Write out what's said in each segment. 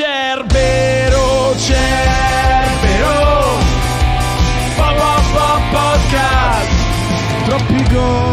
Cerbero, Cerbero, pa, pa, pa, podcast, troppi gol.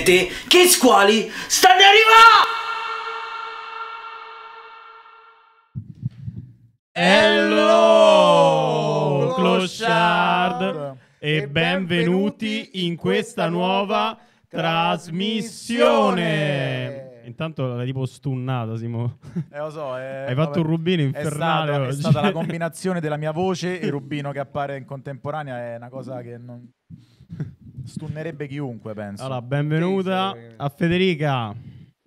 te che squali stanno arrivando! Hello, Clochard, e benvenuti in questa nuova trasmissione. Intanto l'hai tipo stunnata, Simo. Eh, lo so. Eh, Hai fatto vabbè, un rubino infernale. È stata, oggi. è stata la combinazione della mia voce e il rubino che appare in contemporanea. È una cosa che non stunnerebbe chiunque, penso. Allora, benvenuta a Federica.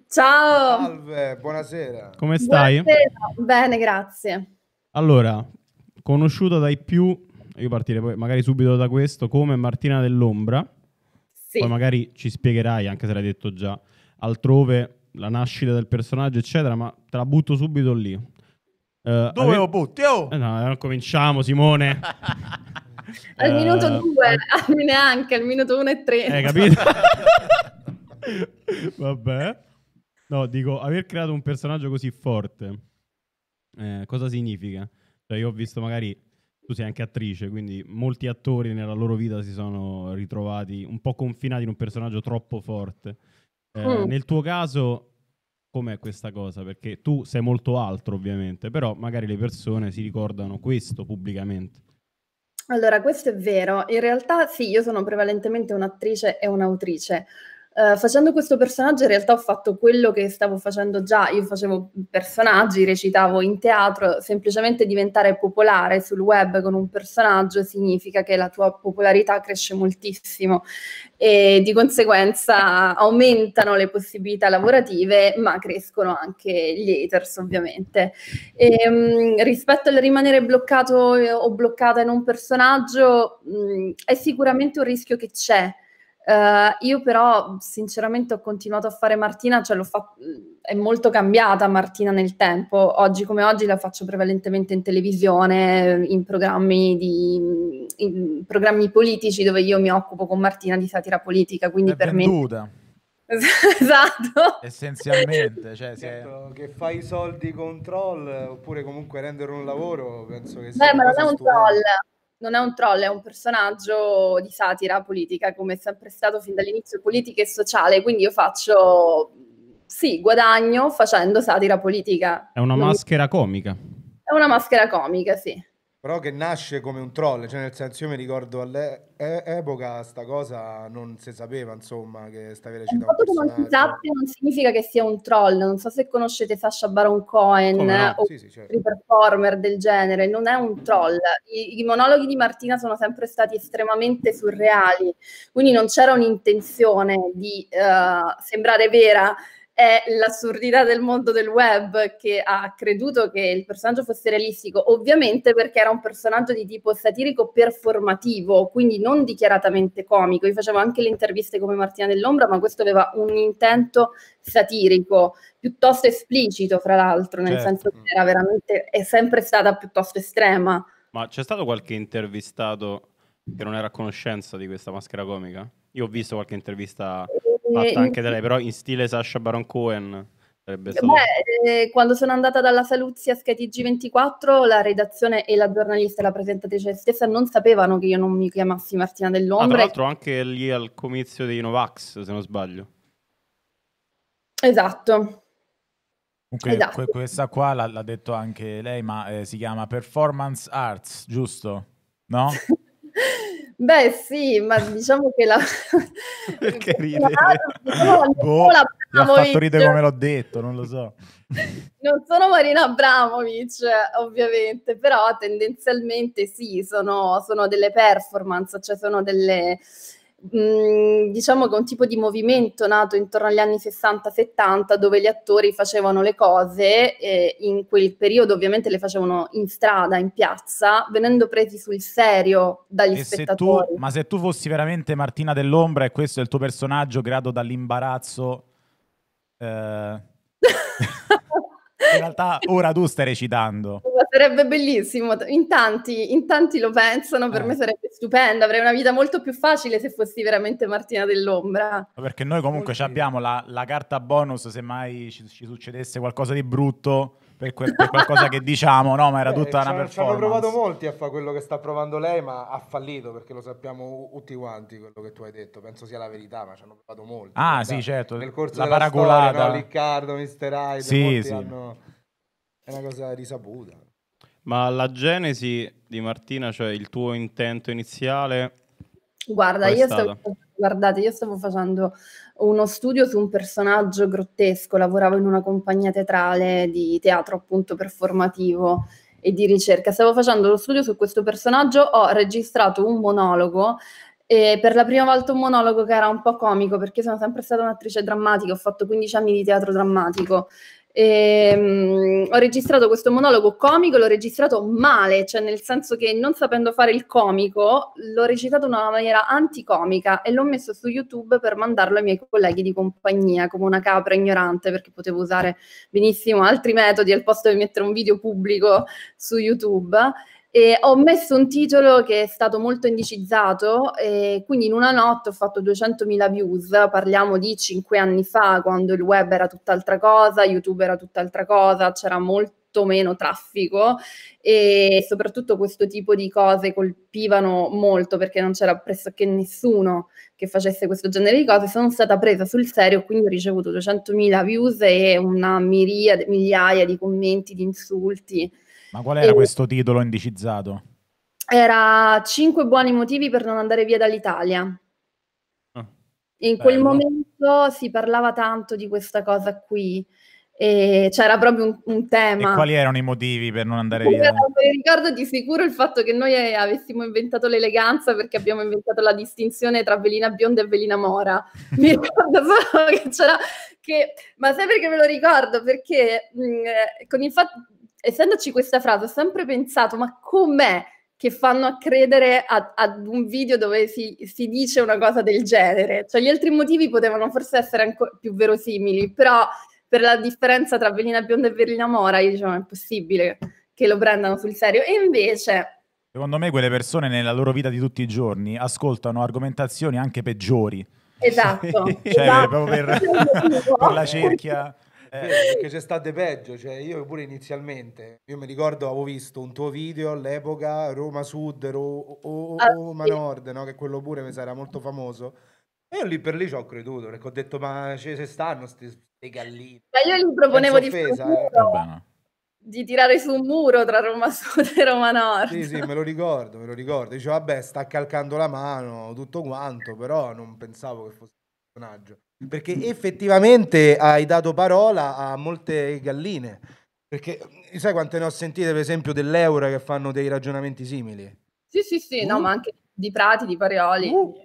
Ciao. Salve, buonasera. Come stai? Buonasera. Bene, grazie. Allora, conosciuta dai più, io partirei poi magari subito da questo, come Martina dell'Ombra. Sì. Poi magari ci spiegherai, anche se l'hai detto già, altrove la nascita del personaggio, eccetera, ma te la butto subito lì. Uh, Dove ave... lo butti? Oh! Eh, no, non eh, cominciamo, Simone. al uh, minuto 2, uh, neanche, al minuto 1 eh, e 3. Hai eh, capito? Vabbè. No, dico, aver creato un personaggio così forte, eh, cosa significa? Cioè, io ho visto magari, tu sei anche attrice, quindi molti attori nella loro vita si sono ritrovati un po' confinati in un personaggio troppo forte. Eh, mm. Nel tuo caso, com'è questa cosa? Perché tu sei molto altro, ovviamente, però magari le persone si ricordano questo pubblicamente. Allora, questo è vero. In realtà sì, io sono prevalentemente un'attrice e un'autrice, eh, facendo questo personaggio in realtà ho fatto quello che stavo facendo già, io facevo personaggi, recitavo in teatro, semplicemente diventare popolare sul web con un personaggio significa che la tua popolarità cresce moltissimo e di conseguenza aumentano le possibilità lavorative ma crescono anche gli haters ovviamente. E, ehm, mh, rispetto al rimanere bloccato eh, o bloccata in un personaggio mh, mm, è sicuramente un rischio che c'è Uh, io però sinceramente ho continuato a fare Martina, cioè fatto, è molto cambiata Martina nel tempo, oggi come oggi la faccio prevalentemente in televisione, in programmi, di, in programmi politici dove io mi occupo con Martina di satira politica, quindi è per venduta. me... esatto essenzialmente cioè, se... Certo, che fai i soldi con troll oppure comunque rendere un lavoro penso che sia beh ma non è un stupendo. troll non è un troll, è un personaggio di satira politica, come è sempre stato fin dall'inizio, politica e sociale, quindi io faccio, sì, guadagno facendo satira politica. È una non maschera mi... comica. È una maschera comica, sì però che nasce come un troll, cioè nel senso io mi ricordo all'epoca sta cosa non si sapeva, insomma, che stavi recitando Il un non si sappia non significa che sia un troll, non so se conoscete Sasha Baron Cohen no? o sì, sì, certo. performer del genere, non è un troll. I, I, monologhi di Martina sono sempre stati estremamente surreali, quindi non c'era un'intenzione di uh, sembrare vera è l'assurdità del mondo del web che ha creduto che il personaggio fosse realistico, ovviamente perché era un personaggio di tipo satirico performativo, quindi non dichiaratamente comico. Io facevo anche le interviste come Martina dell'Ombra, ma questo aveva un intento satirico, piuttosto esplicito, fra l'altro, nel certo. senso che era veramente, è sempre stata piuttosto estrema. Ma c'è stato qualche intervistato che non era a conoscenza di questa maschera comica? Io ho visto qualche intervista fatta anche da lei, però in stile Sasha Baron Cohen. Stato... Beh, eh, quando sono andata dalla Saluzzi a SkyTG24, la redazione e la giornalista e la presentatrice stessa non sapevano che io non mi chiamassi Martina dell'Ombra. Ah, tra l'altro anche lì al comizio dei Novax, se non sbaglio. Esatto. esatto. Que- esatto. questa qua l'ha, l'ha, detto anche lei, ma eh, si chiama Performance Arts, giusto? No? Beh, sì, ma diciamo che la. Perché ridere? Diciamo la... Boh, la ha fatto ridere come l'ho detto, non lo so. non sono Marina Abramovic, ovviamente, però tendenzialmente sì, sono, sono delle performance, cioè sono delle, diciamo che un tipo di movimento nato intorno agli anni 60-70 dove gli attori facevano le cose e in quel periodo ovviamente le facevano in strada, in piazza, venendo presi sul serio dagli e spettatori. Se tu, ma se tu fossi veramente Martina dell'Ombra e questo è il tuo personaggio grado dall'imbarazzo... Eh... In realtà ora tu stai recitando. Sarebbe bellissimo, in tanti, in tanti lo pensano, per eh. me sarebbe stupendo, avrei una vita molto più facile se fossi veramente Martina dell'Ombra. Perché noi comunque abbiamo la, la, carta bonus se mai ci, ci succedesse qualcosa di brutto per, quel, per qualcosa che diciamo, no? Ma era eh, tutta una performance. Ci hanno provato molti a fare quello che sta provando lei, ma ha fallito perché lo sappiamo tutti quanti quello che tu hai detto. Penso sia la verità, ma ci hanno provato molti. Ah, sì, certo. Nel corso la della paraculata. no? Riccardo, Mister Hyde, sì, sì. Hanno... È una cosa risaputa. Ma la genesi di Martina, cioè il tuo intento iniziale... Guarda, io stavo, guardate, io stavo facendo uno studio su un personaggio grottesco, lavoravo in una compagnia teatrale di teatro appunto performativo e di ricerca. Stavo facendo lo studio su questo personaggio, ho registrato un monologo e per la prima volta un monologo che era un po' comico perché sono sempre stata un'attrice drammatica, ho fatto 15 anni di teatro drammatico Ehm, ho registrato questo monologo comico, l'ho registrato male, cioè nel senso che non sapendo fare il comico, l'ho recitato in una maniera anticomica e l'ho messo su YouTube per mandarlo ai miei colleghi di compagnia come una capra ignorante perché potevo usare benissimo altri metodi al posto di mettere un video pubblico su YouTube. E ho messo un titolo che è stato molto indicizzato, e quindi in una notte ho fatto 200.000 views, parliamo di 5 anni fa, quando il web era tutt'altra cosa, YouTube era tutt'altra cosa, c'era molto meno traffico e soprattutto questo tipo di cose colpivano molto perché non c'era pressoché nessuno che facesse questo genere di cose. Sono stata presa sul serio, quindi ho ricevuto 200.000 views e una miriade, migliaia di commenti, di insulti. Ma qual era e... questo titolo indicizzato? Era 5 buoni motivi per non andare via dall'Italia. Ah, in bello. quel momento si parlava tanto di questa cosa qui e c'era proprio un, un tema. E quali erano i motivi per non andare via? Mi ricordo di sicuro il fatto che noi eh, avessimo inventato l'eleganza perché abbiamo inventato la distinzione tra velina bionda e velina mora. Mi ricordo solo che c'era, che, ma sai perché me lo ricordo? Perché mh, mm, eh, con il fatto essendoci questa frase, ho sempre pensato, ma com'è che fanno a credere ad un video dove si, si, dice una cosa del genere? Cioè, gli altri motivi potevano forse essere ancora più verosimili, però per la differenza tra velina bionda e velina mora, io dicevo, è possibile che lo prendano sul serio. E invece... Secondo me quelle persone nella loro vita di tutti i giorni ascoltano argomentazioni anche peggiori. Esatto. cioè, esatto. proprio per, per la cerchia eh. perché c'è stato peggio, cioè io pure inizialmente, io mi ricordo avevo visto un tuo video all'epoca, Roma Sud, Ro- o- ah, Roma sì. Nord, no? che quello pure mi sa, era molto famoso, e io lì per lì ci ho creduto, perché ho detto ma ci stanno queste galline. Ma io gli proponevo di offesa, eh. Eh di tirare su un muro tra Roma Sud e Roma Nord. Sì, sì, me lo ricordo, me lo ricordo. Dicevo, vabbè, sta calcando la mano, tutto quanto, però non pensavo che fosse un personaggio perché mm. effettivamente hai dato parola a molte galline. Perché eh, sai quante ne ho sentite, per esempio, dell'Eura che fanno dei ragionamenti simili? Sì, sì, sì, uh. no, mm? ma anche di Prati, di Parioli. Uh. Mm.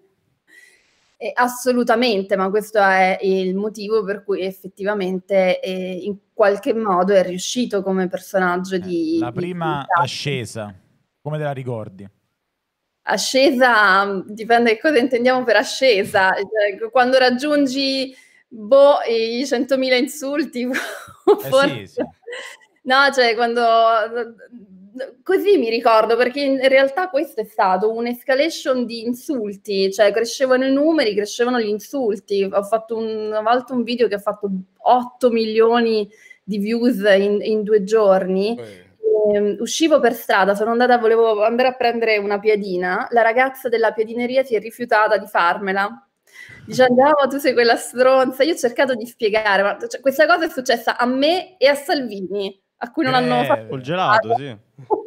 Eh, assolutamente, ma questo è il motivo per cui effettivamente eh, in qualche modo è riuscito come personaggio eh, di... Eh, la prima di... ascesa, come te la ricordi? ascesa, mm, dipende da cosa intendiamo per ascesa, eh, quando raggiungi boh, i 100.000 insulti, eh sì, sì. No, cioè quando... Così mi ricordo, perché in realtà questo è stato un'escalation di insulti, cioè crescevano i numeri, crescevano gli insulti. Ho fatto un, una volta un video che ha fatto 8 milioni di views in, in due giorni. Eh eh, uscivo per strada, sono andata, volevo andare a prendere una piadina, la ragazza della piadineria si è rifiutata di farmela. Dice, andiamo, oh, tu sei quella stronza. Io ho cercato di spiegare, ma cioè, questa cosa è successa a me e a Salvini, a cui non eh, hanno fatto... Col gelato, sì.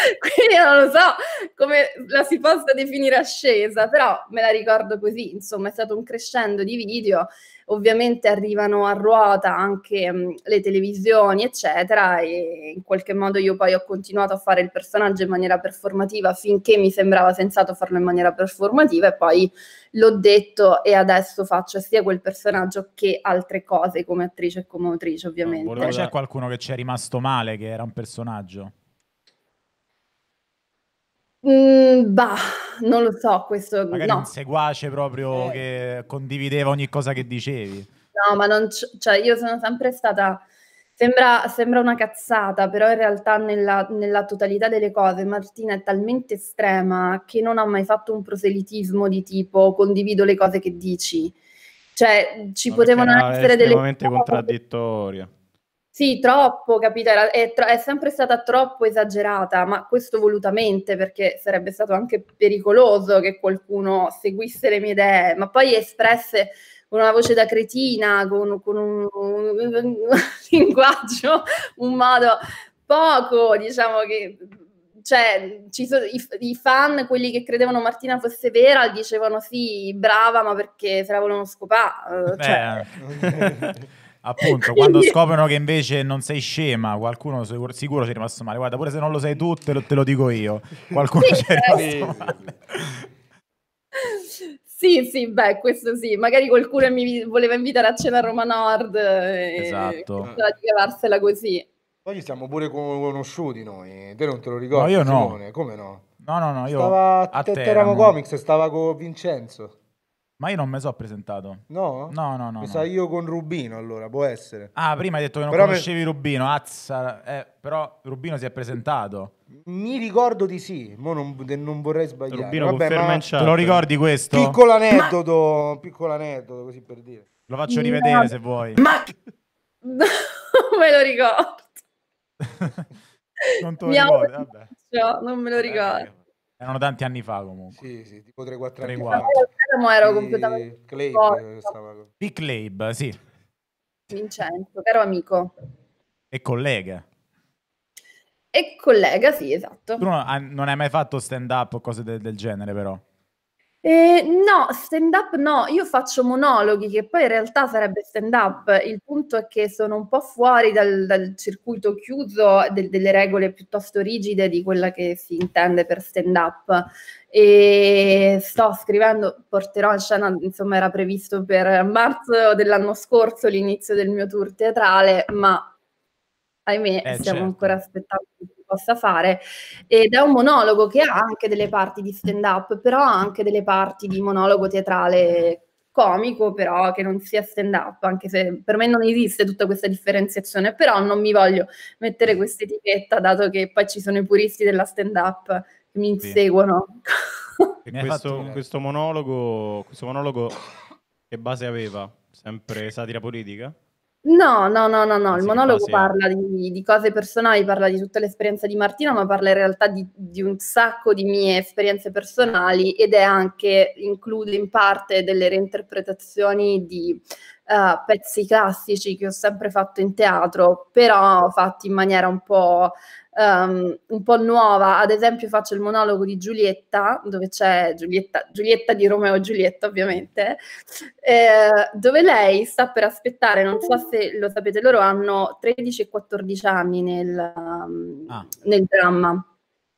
Quindi non lo so come la si possa definire ascesa, però me la ricordo così, insomma è stato un crescendo di video, ovviamente arrivano a ruota anche mh, mm, le televisioni, eccetera, e in qualche modo io poi ho continuato a fare il personaggio in maniera performativa finché mi sembrava sensato farlo in maniera performativa e poi l'ho detto e adesso faccio sia quel personaggio che altre cose come attrice e come autrice ovviamente. Volevo c'è qualcuno che ci è rimasto male, che era un personaggio. Mm, bah, non lo so, questo Magari no. un seguace proprio eh. che condivideva ogni cosa che dicevi. No, ma non c- cioè io sono sempre stata sembra, sembra una cazzata, però in realtà nella, nella, totalità delle cose Martina è talmente estrema che non ha mai fatto un proselitismo di tipo condivido le cose che dici. Cioè, ci no, potevano essere delle cose contraddittorie. Sì, troppo, capito? Era, è, tro- è, sempre stata troppo esagerata, ma questo volutamente perché sarebbe stato anche pericoloso che qualcuno seguisse le mie idee, ma poi espresse con una voce da cretina, con, con un, un, un, linguaggio, un modo poco, diciamo che... Cioè, so, i, i, fan, quelli che credevano Martina fosse vera, dicevano sì, brava, ma perché se la volevano scopare. Eh, cioè. Eh. appunto quando scoprono che invece non sei scema qualcuno sicuro, ci è rimasto male guarda pure se non lo sai tu te lo, te lo dico io qualcuno sì, ci è eh, rimasto male sì sì beh questo sì magari qualcuno mi voleva invitare a cena a Roma Nord e esatto e cavarsela così poi ci siamo pure conosciuti noi te non te lo ricordi no, io no come no? No, no, no, io stava a Teramo, Teramo Comics, stava con Vincenzo. Ma io non mi sono presentato. No? No, no, no. Mi no. sa io con Rubino allora, può essere. Ah, prima hai detto che non però conoscevi me... Rubino, azza. Eh, però Rubino si è presentato. Mi ricordo di sì, mo non, non vorrei sbagliare. Rubino Vabbè, conferma in chat. Te lo ricordi questo? Piccolo aneddoto, ma... piccolo aneddoto, così per dire. Lo faccio rivedere no. se vuoi. Ma... non me lo ricordo. non te lo ricordo, vabbè. No, non me lo ricordo. Eh, erano tanti anni fa comunque. Sì, sì, tipo 3-4 anni 4. fa. Teramo ero completamente... Clabe, Big Clabe, sì. Vincenzo, caro amico. E collega. E collega, sì, esatto. Tu non, non hai mai fatto stand-up o cose del, del genere però? Eh, no, stand up no, io faccio monologhi che poi in realtà sarebbe stand up, il punto è che sono un po' fuori dal, dal circuito chiuso de, delle regole piuttosto rigide di quella che si intende per stand up e sto scrivendo, porterò in scena, insomma era previsto per marzo dell'anno scorso l'inizio del mio tour teatrale, ma ahimè eh, stiamo certo. ancora aspettando possa fare. Ed è un monologo che ha anche delle parti di stand-up, però ha anche delle parti di monologo teatrale comico, però che non sia stand-up, anche se per me non esiste tutta questa differenziazione, però non mi voglio mettere questa etichetta, dato che poi ci sono i puristi della stand-up che mi inseguono. Sì. questo, questo, monologo, questo monologo che base aveva? Sempre satira politica? No, no, no, no, no. il monologo parla di, di, cose personali, parla di tutta l'esperienza di Martina, ma parla in realtà di, di, un sacco di mie esperienze personali ed è anche, include in parte delle reinterpretazioni di uh, pezzi classici che ho sempre fatto in teatro, però fatti in maniera un po' um, un po' nuova, ad esempio faccio il monologo di Giulietta, dove c'è Giulietta, Giulietta di Romeo e Giulietta ovviamente, eh, dove lei sta per aspettare, non so se lo sapete, loro hanno 13 e 14 anni nel, um, ah. nel dramma.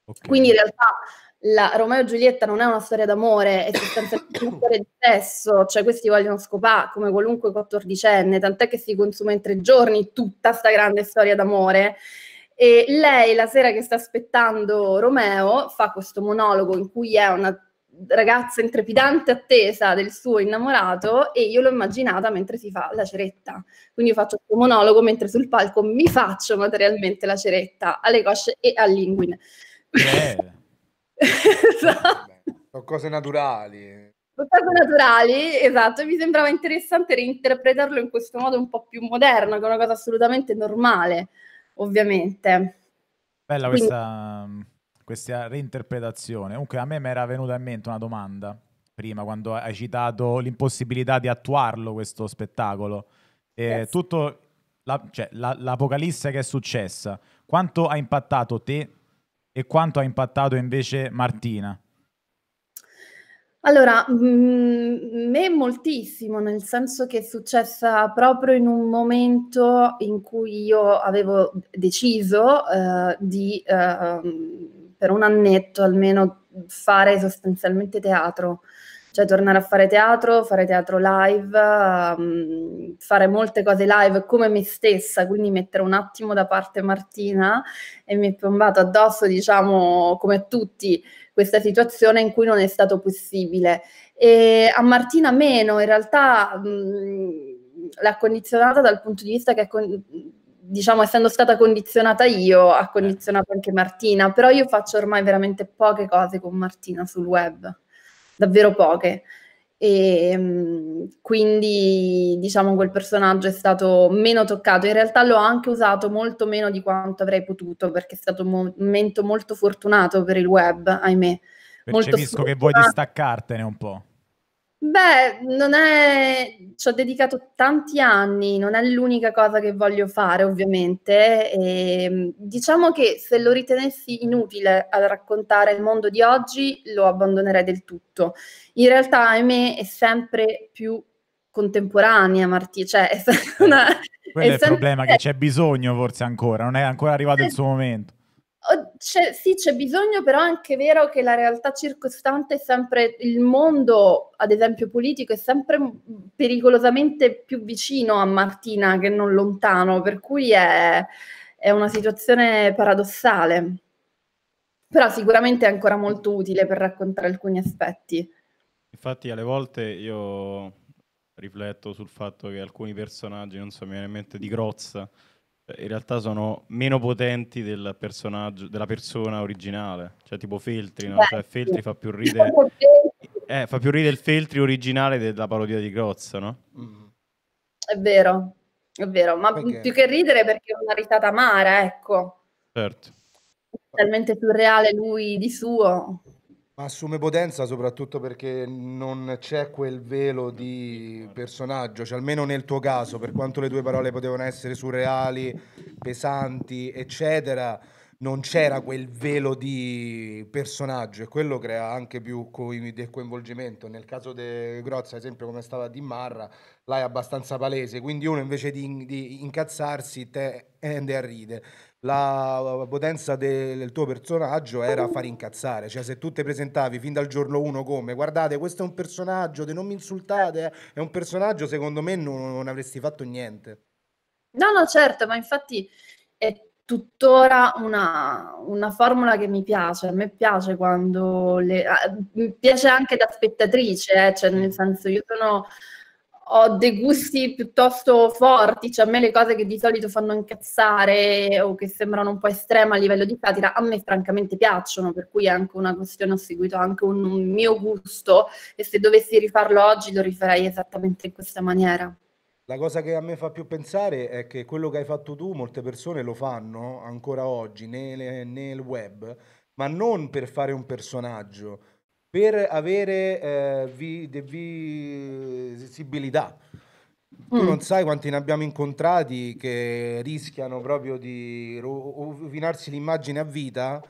Okay. Quindi in realtà la Romeo e Giulietta non è una storia d'amore, è sostanzialmente una storia di sesso, cioè questi vogliono scopare come qualunque quattordicenne, tant'è che si consuma in tre giorni tutta questa grande storia d'amore. E lei, la sera che sta aspettando Romeo, fa questo monologo in cui è una ragazza in trepidante attesa del suo innamorato e io l'ho immaginata mentre si fa la ceretta. Quindi io faccio questo monologo mentre sul palco mi faccio materialmente la ceretta alle cosce e all'inguine. esatto. Sono cose naturali. Sono cose naturali, esatto. Mi sembrava interessante reinterpretarlo in questo modo un po' più moderno, che è una cosa assolutamente normale ovviamente. Bella Quindi... questa, mm, questa reinterpretazione. Comunque a me mi era venuta in mente una domanda prima quando hai citato l'impossibilità di attuarlo questo spettacolo. Eh, yes. Tutto la, cioè, la, l'apocalisse che è successa, quanto ha impattato te e quanto ha impattato invece Martina? Allora, mm, me moltissimo, nel senso che è successa proprio in un momento in cui io avevo deciso eh, di, eh, per un annetto almeno, fare sostanzialmente teatro cioè tornare a fare teatro, fare teatro live, ehm, fare molte cose live come me stessa, quindi mettere un attimo da parte Martina e mi è piombato addosso, diciamo, come tutti, questa situazione in cui non è stato possibile. E a Martina meno, in realtà mh, l'ha condizionata dal punto di vista che, con, diciamo, essendo stata condizionata io, ha certo. condizionato anche Martina, però io faccio ormai veramente poche cose con Martina sul web, davvero poche e ehm, quindi diciamo quel personaggio è stato meno toccato in realtà l'ho anche usato molto meno di quanto avrei potuto perché è stato un momento molto fortunato per il web ahimè percepisco che vuoi distaccartene un po' Beh, non è... ci ho dedicato tanti anni, non è l'unica cosa che voglio fare ovviamente. E, mm, diciamo che se lo ritenessi inutile a raccontare il mondo di oggi, lo abbandonerei del tutto. In realtà, ahimè, è sempre più contemporanea, Martì, cioè è eh, una... Quello è, è il sempre... problema, che c'è bisogno forse ancora, non è ancora arrivato il eh. suo momento c'è, sì, c'è bisogno, però è anche vero che la realtà circostante è sempre il mondo, ad esempio politico, è sempre mm, pericolosamente più vicino a Martina che non lontano, per cui è, è una situazione paradossale. Però sicuramente è ancora molto utile per raccontare alcuni aspetti. Infatti, alle volte io rifletto sul fatto che alcuni personaggi, non so, mi viene in mente di Grozza in realtà sono meno potenti del personaggio, della persona originale, cioè tipo Feltri, no? cioè, Feltri fa più ridere... Diciamo eh, fa più ridere il Feltri originale della parodia di Crozza, no? È vero, è vero, ma perché? più che ridere perché è una risata amara, ecco. Certo. È talmente surreale lui di suo. Ma assume potenza soprattutto perché non c'è quel velo di personaggio, cioè almeno nel tuo caso, per quanto le tue parole potevano essere surreali, pesanti, eccetera, non c'era quel velo di personaggio e quello crea anche più co- del coinvolgimento. Nel caso di Grozza, ad esempio, come stava Di Marra, là è abbastanza palese, quindi uno invece di, di incazzarsi tende a ridere la potenza del tuo personaggio era far incazzare, cioè se tu ti presentavi fin dal giorno 1 come guardate questo è un personaggio, non mi insultate, è un personaggio secondo me non, non avresti fatto niente. No, no, certo, ma infatti è tuttora una, una, formula che mi piace, a me piace quando le, mi piace anche da spettatrice, eh, cioè nel senso io sono ho dei gusti piuttosto forti, cioè a me le cose che di solito fanno incazzare o che sembrano un po' estreme a livello di satira, a me francamente piacciono, per cui è anche una questione, ho seguito anche un, mio gusto e se dovessi rifarlo oggi lo rifarei esattamente in questa maniera. La cosa che a me fa più pensare è che quello che hai fatto tu, molte persone lo fanno ancora oggi nel, nel web, ma non per fare un personaggio, per avere eh, vi, visibilità. Tu mm. non sai quanti ne abbiamo incontrati che rischiano proprio di rovinarsi l'immagine a vita,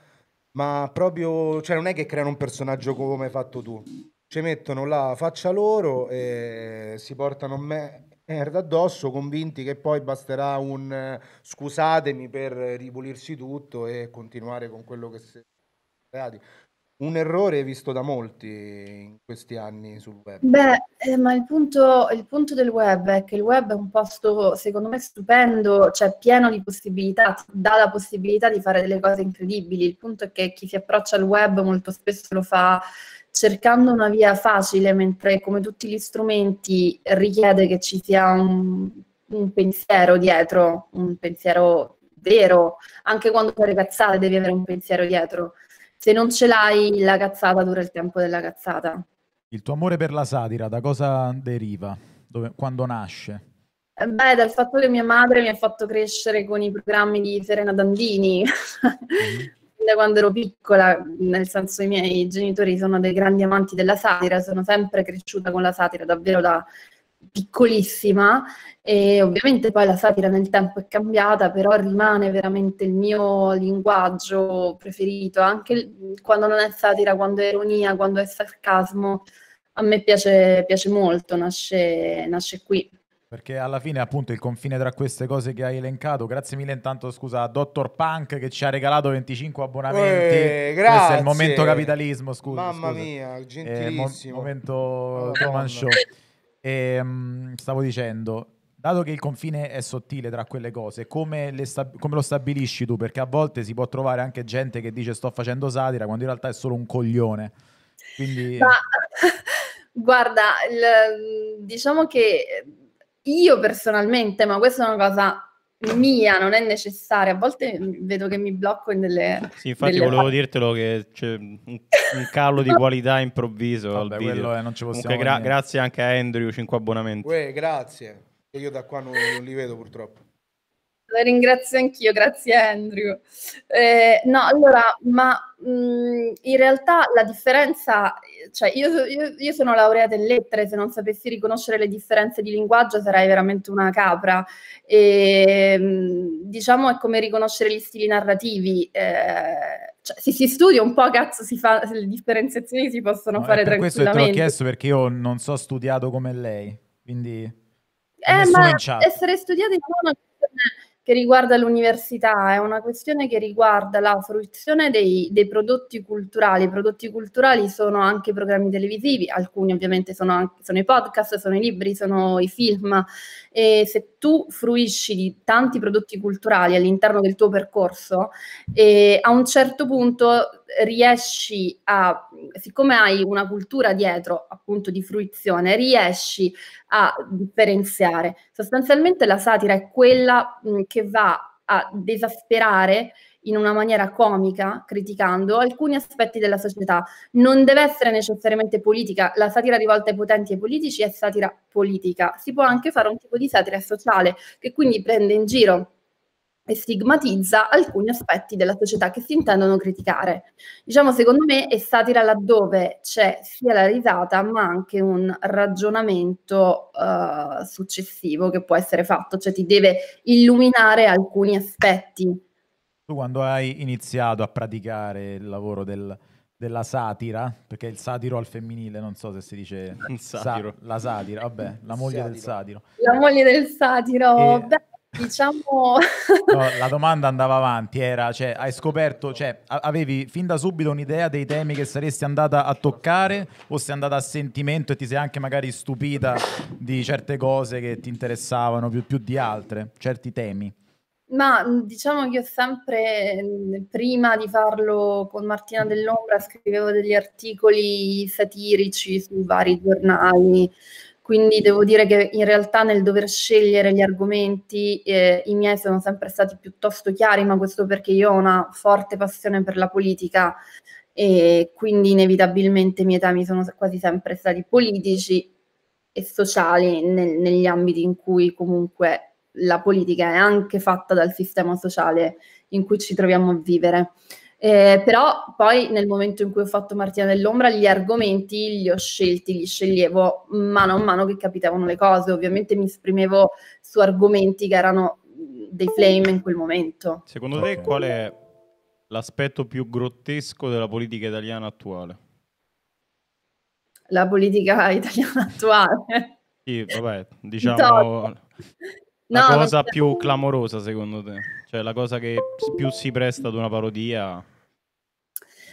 ma proprio, cioè non è che creano un personaggio come hai fatto tu. Ci mettono la faccia loro e si portano merda addosso, convinti che poi basterà un scusatemi per ripulirsi tutto e continuare con quello che si è creato un errore visto da molti in questi anni sul web. Beh, eh, ma il punto, il punto, del web è che il web è un posto, secondo me, stupendo, cioè pieno di possibilità, dà la possibilità di fare delle cose incredibili. Il punto è che chi si approccia al web molto spesso lo fa cercando una via facile, mentre come tutti gli strumenti richiede che ci sia un, un pensiero dietro, un pensiero vero, anche quando fai cazzate devi avere un pensiero dietro se non ce l'hai la cazzata dura il tempo della cazzata. Il tuo amore per la satira da cosa deriva? Dove, quando nasce? Eh, beh, dal fatto che mia madre mi ha fatto crescere con i programmi di Serena Dandini da quando ero piccola, nel senso i miei genitori sono dei grandi amanti della satira, sono sempre cresciuta con la satira, davvero da, piccolissima e ovviamente poi la satira nel tempo è cambiata, però rimane veramente il mio linguaggio preferito, anche quando non è satira, quando è ironia, quando è sarcasmo, a me piace, piace molto, nasce, nasce qui. Perché alla fine, appunto, il confine tra queste cose che hai elencato. Grazie mille, intanto, scusa, a Dottor Punk che ci ha regalato 25 abbonamenti. Uè, eh, grazie. Questo è il momento capitalismo, scusa. Mamma scusa. mia, eh, gentilissimo. È il mo- momento Truman Show. E, um, stavo dicendo, dato che il confine è sottile tra quelle cose, come, sta- come, lo stabilisci tu? Perché a volte si può trovare anche gente che dice sto facendo satira quando in realtà è solo un coglione. Quindi... Ma, guarda, il, diciamo che io personalmente, ma questa è una cosa mia non è necessaria. A volte mm, vedo che mi blocco in delle. Sì, infatti, delle... volevo dirtelo che c'è un, un calo di qualità improvviso. Vabbè, quello è, eh, non ci possiamo Comunque, gra- grazie anche a Andrew, 5 abbonamenti. Uè, grazie. Io da qua non, non li vedo purtroppo. La ringrazio anch'io, grazie Andrew. Eh, no, allora, ma mh, mm, in realtà la differenza cioè io, io, io, sono laureata in lettere, se non sapessi riconoscere le differenze di linguaggio sarei veramente una capra. E, ehm, diciamo è come riconoscere gli stili narrativi. Eh, cioè, se si studia un po', cazzo, si fa, le differenziazioni si possono no, fare per tranquillamente. Questo te l'ho chiesto perché io non so studiato come lei, quindi... Eh, ma essere studiati in modo che riguarda l'università, è una questione che riguarda la fruizione dei, dei, prodotti culturali. I prodotti culturali sono anche i programmi televisivi, alcuni ovviamente sono, anche, sono i podcast, sono i libri, sono i film. E se tu fruisci di tanti prodotti culturali all'interno del tuo percorso, eh, a un certo punto riesci a, siccome hai una cultura dietro appunto di fruizione, riesci a differenziare. Sostanzialmente la satira è quella mh, che va a desasperare in una maniera comica, criticando alcuni aspetti della società. Non deve essere necessariamente politica, la satira rivolta ai potenti e ai politici è satira politica. Si può anche fare un tipo di satira sociale che quindi prende in giro e stigmatizza alcuni aspetti della società che si intendono criticare. Diciamo, secondo me, è satira laddove c'è sia la risata, ma anche un ragionamento uh, successivo che può essere fatto, cioè ti deve illuminare alcuni aspetti. Tu quando hai iniziato a praticare il lavoro del, della satira, perché il satiro al femminile, non so se si dice satiro. Sa, la satira, vabbè, la moglie satiro. del satiro. La moglie del satiro, e... beh Diciamo... No, la domanda andava avanti, era, cioè, hai scoperto, cioè, avevi fin da subito un'idea dei temi che saresti andata a toccare o sei andata a sentimento e ti sei anche magari stupita di certe cose che ti interessavano più, più di altre, certi temi? Ma mhmm, diciamo che io sempre, mhmm, prima di farlo con Martina Dell'Ombra, scrivevo degli articoli satirici su vari giornali, quindi devo dire che in realtà nel dover scegliere gli argomenti eh, i miei sono sempre stati piuttosto chiari, ma questo perché io ho una forte passione per la politica e quindi inevitabilmente i miei temi sono quasi sempre stati politici e sociali nel, negli ambiti in cui comunque la politica è anche fatta dal sistema sociale in cui ci troviamo a vivere. Eh, però poi nel momento in cui ho fatto Martina dell'Ombra gli argomenti li ho scelti, li sceglievo mano a mano che capitavano le cose, ovviamente mi esprimevo su argomenti che erano dei flame in quel momento. Secondo te qual è l'aspetto più grottesco della politica italiana attuale? La politica italiana attuale. sì, vabbè, diciamo... La cosa più clamorosa secondo te? Cioè la cosa che più si presta ad una parodia?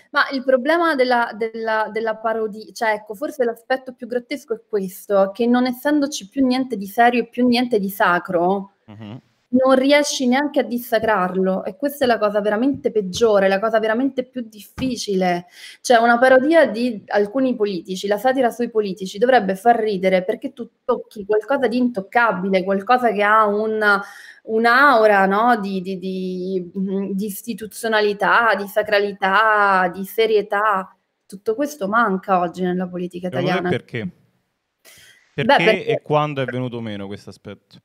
Ma il problema della, della, della parodia, cioè ecco, forse l'aspetto più grottesco è questo, che non essendoci più niente di serio e più niente di sacro, uh-huh non riesci neanche a dissacrarlo e questa è la cosa veramente peggiore, la cosa veramente più difficile. Cioè una parodia di alcuni politici, la satira sui politici dovrebbe far ridere perché tu tocchi qualcosa di intoccabile, qualcosa che ha una, un'aura no? di, di, di, mm, di istituzionalità, di sacralità, di serietà. Tutto questo manca oggi nella politica italiana. Perché? Perché, Beh, perché e quando è venuto meno questo aspetto?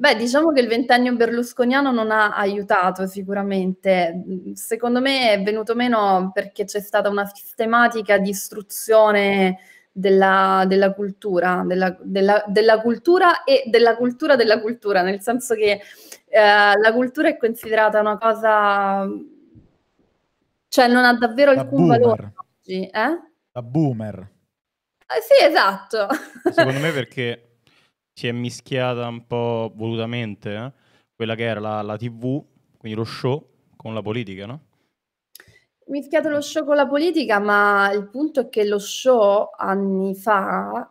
Beh, diciamo che il ventennio berlusconiano non ha aiutato sicuramente. Secondo me è venuto meno perché c'è stata una sistematica distruzione della, della cultura, della, della, della, cultura e della cultura della cultura, nel senso che eh, la cultura è considerata una cosa, cioè non ha davvero da alcun boomer. valore oggi. Eh? Da boomer. Eh, sì, esatto. Secondo me perché si è mischiata un po' volutamente eh? quella che era la, la TV, quindi lo show, con la politica, no? mischiato lo show con la politica, ma il punto è che lo show anni fa,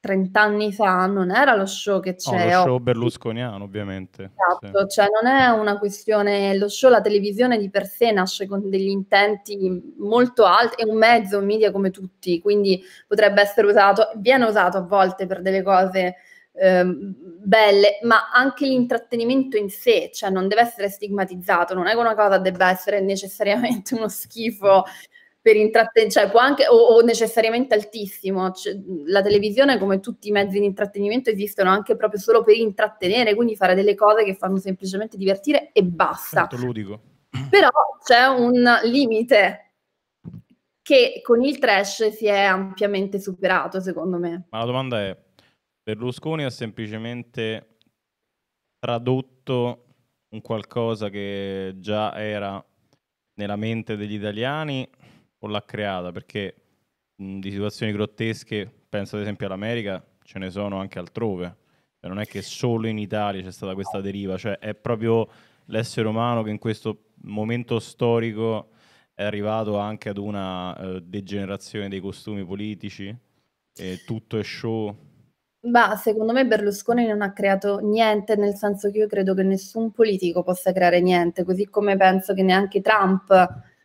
30 anni fa, non era lo show che c'è. No, lo show berlusconiano, ovviamente. Esatto, sì. cioè non è una questione, lo show, la televisione di per sé nasce con degli intenti molto alti, è un mezzo, un media come tutti, quindi potrebbe essere usato, viene usato a volte per delle cose Ehm, belle, ma anche l'intrattenimento in sé, cioè non deve essere stigmatizzato, non è che una cosa debba essere necessariamente uno schifo per intrattenere, cioè può anche, o, o necessariamente altissimo, cioè, la televisione come tutti i mezzi di intrattenimento esistono anche proprio solo per intrattenere, quindi fare delle cose che fanno semplicemente divertire e basta. Molto certo, ludico. Però c'è un limite che con il trash si è ampiamente superato, secondo me. Ma la domanda è: Berlusconi ha semplicemente tradotto un qualcosa che già era nella mente degli italiani o l'ha creata? Perché mh, di situazioni grottesche, penso ad esempio all'America, ce ne sono anche altrove. Cioè, non è che solo in Italia c'è stata questa deriva, cioè è proprio l'essere umano che in questo momento storico è arrivato anche ad una eh, degenerazione dei costumi politici, tutto è show, Bah, secondo me Berlusconi non ha creato niente, nel senso che io credo che nessun politico possa creare niente, così come penso che neanche Trump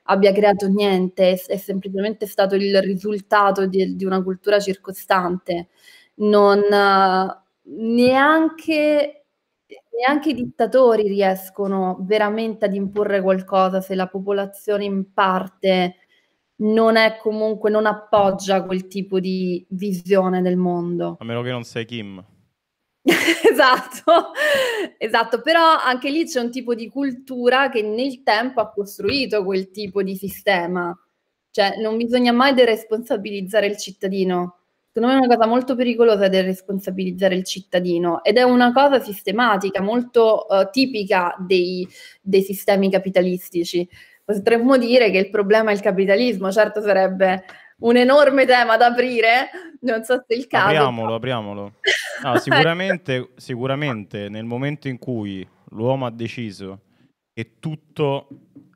abbia creato niente, è, è semplicemente stato il risultato di, di una cultura circostante. Non, neanche, neanche i dittatori riescono veramente ad imporre qualcosa se la popolazione in parte non è comunque, non appoggia quel tipo di visione del mondo. A meno che non sei Kim. esatto, esatto, però anche lì c'è un tipo di cultura che nel tempo ha costruito quel tipo di sistema. Cioè, non bisogna mai deresponsabilizzare il cittadino. Secondo me è una cosa molto pericolosa deresponsabilizzare il cittadino ed è una cosa sistematica, molto uh, tipica dei, dei sistemi capitalistici potremmo dire che il problema è il capitalismo, certo sarebbe un enorme tema da aprire, non so se è il caso. Apriamolo, ma... apriamolo. No, sicuramente, sicuramente nel momento in cui l'uomo ha deciso che tutto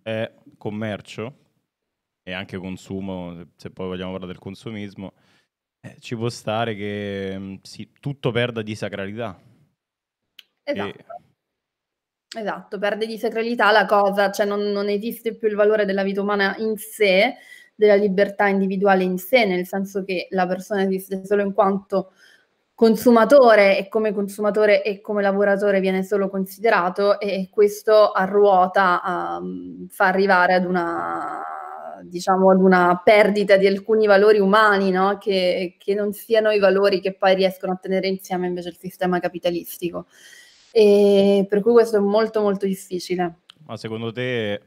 è commercio e anche consumo, se poi vogliamo parlare del consumismo, eh, ci può stare che mm, sì, tutto perda di sacralità. Esatto. E Esatto, perde di sacralità la cosa, cioè non, non esiste più il valore della vita umana in sé, della libertà individuale in sé, nel senso che la persona esiste solo in quanto consumatore e come consumatore e come lavoratore viene solo considerato e questo a ruota um, ehm, fa arrivare ad una, diciamo, ad una perdita di alcuni valori umani no? che, che non siano i valori che poi riescono a tenere insieme invece il sistema capitalistico. E per cui questo è molto molto difficile. Ma secondo te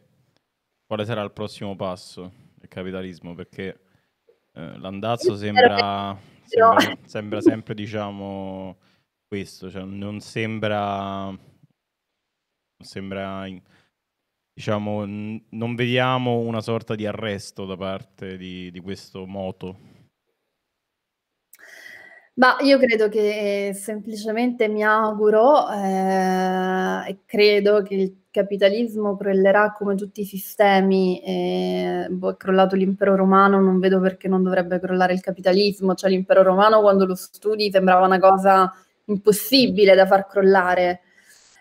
quale sarà il prossimo passo del capitalismo? Perché eh, l'andazzo sembra, sembra, sembra, sempre, diciamo, questo, cioè non sembra... sembra diciamo, n- non vediamo una sorta di arresto da parte di, di questo moto. Ma io credo che eh, semplicemente mi auguro eh, e credo che il capitalismo crollerà come tutti i sistemi, eh, boh, è crollato l'impero romano, non vedo perché non dovrebbe crollare il capitalismo, cioè l'impero romano quando lo studi sembrava una cosa impossibile da far crollare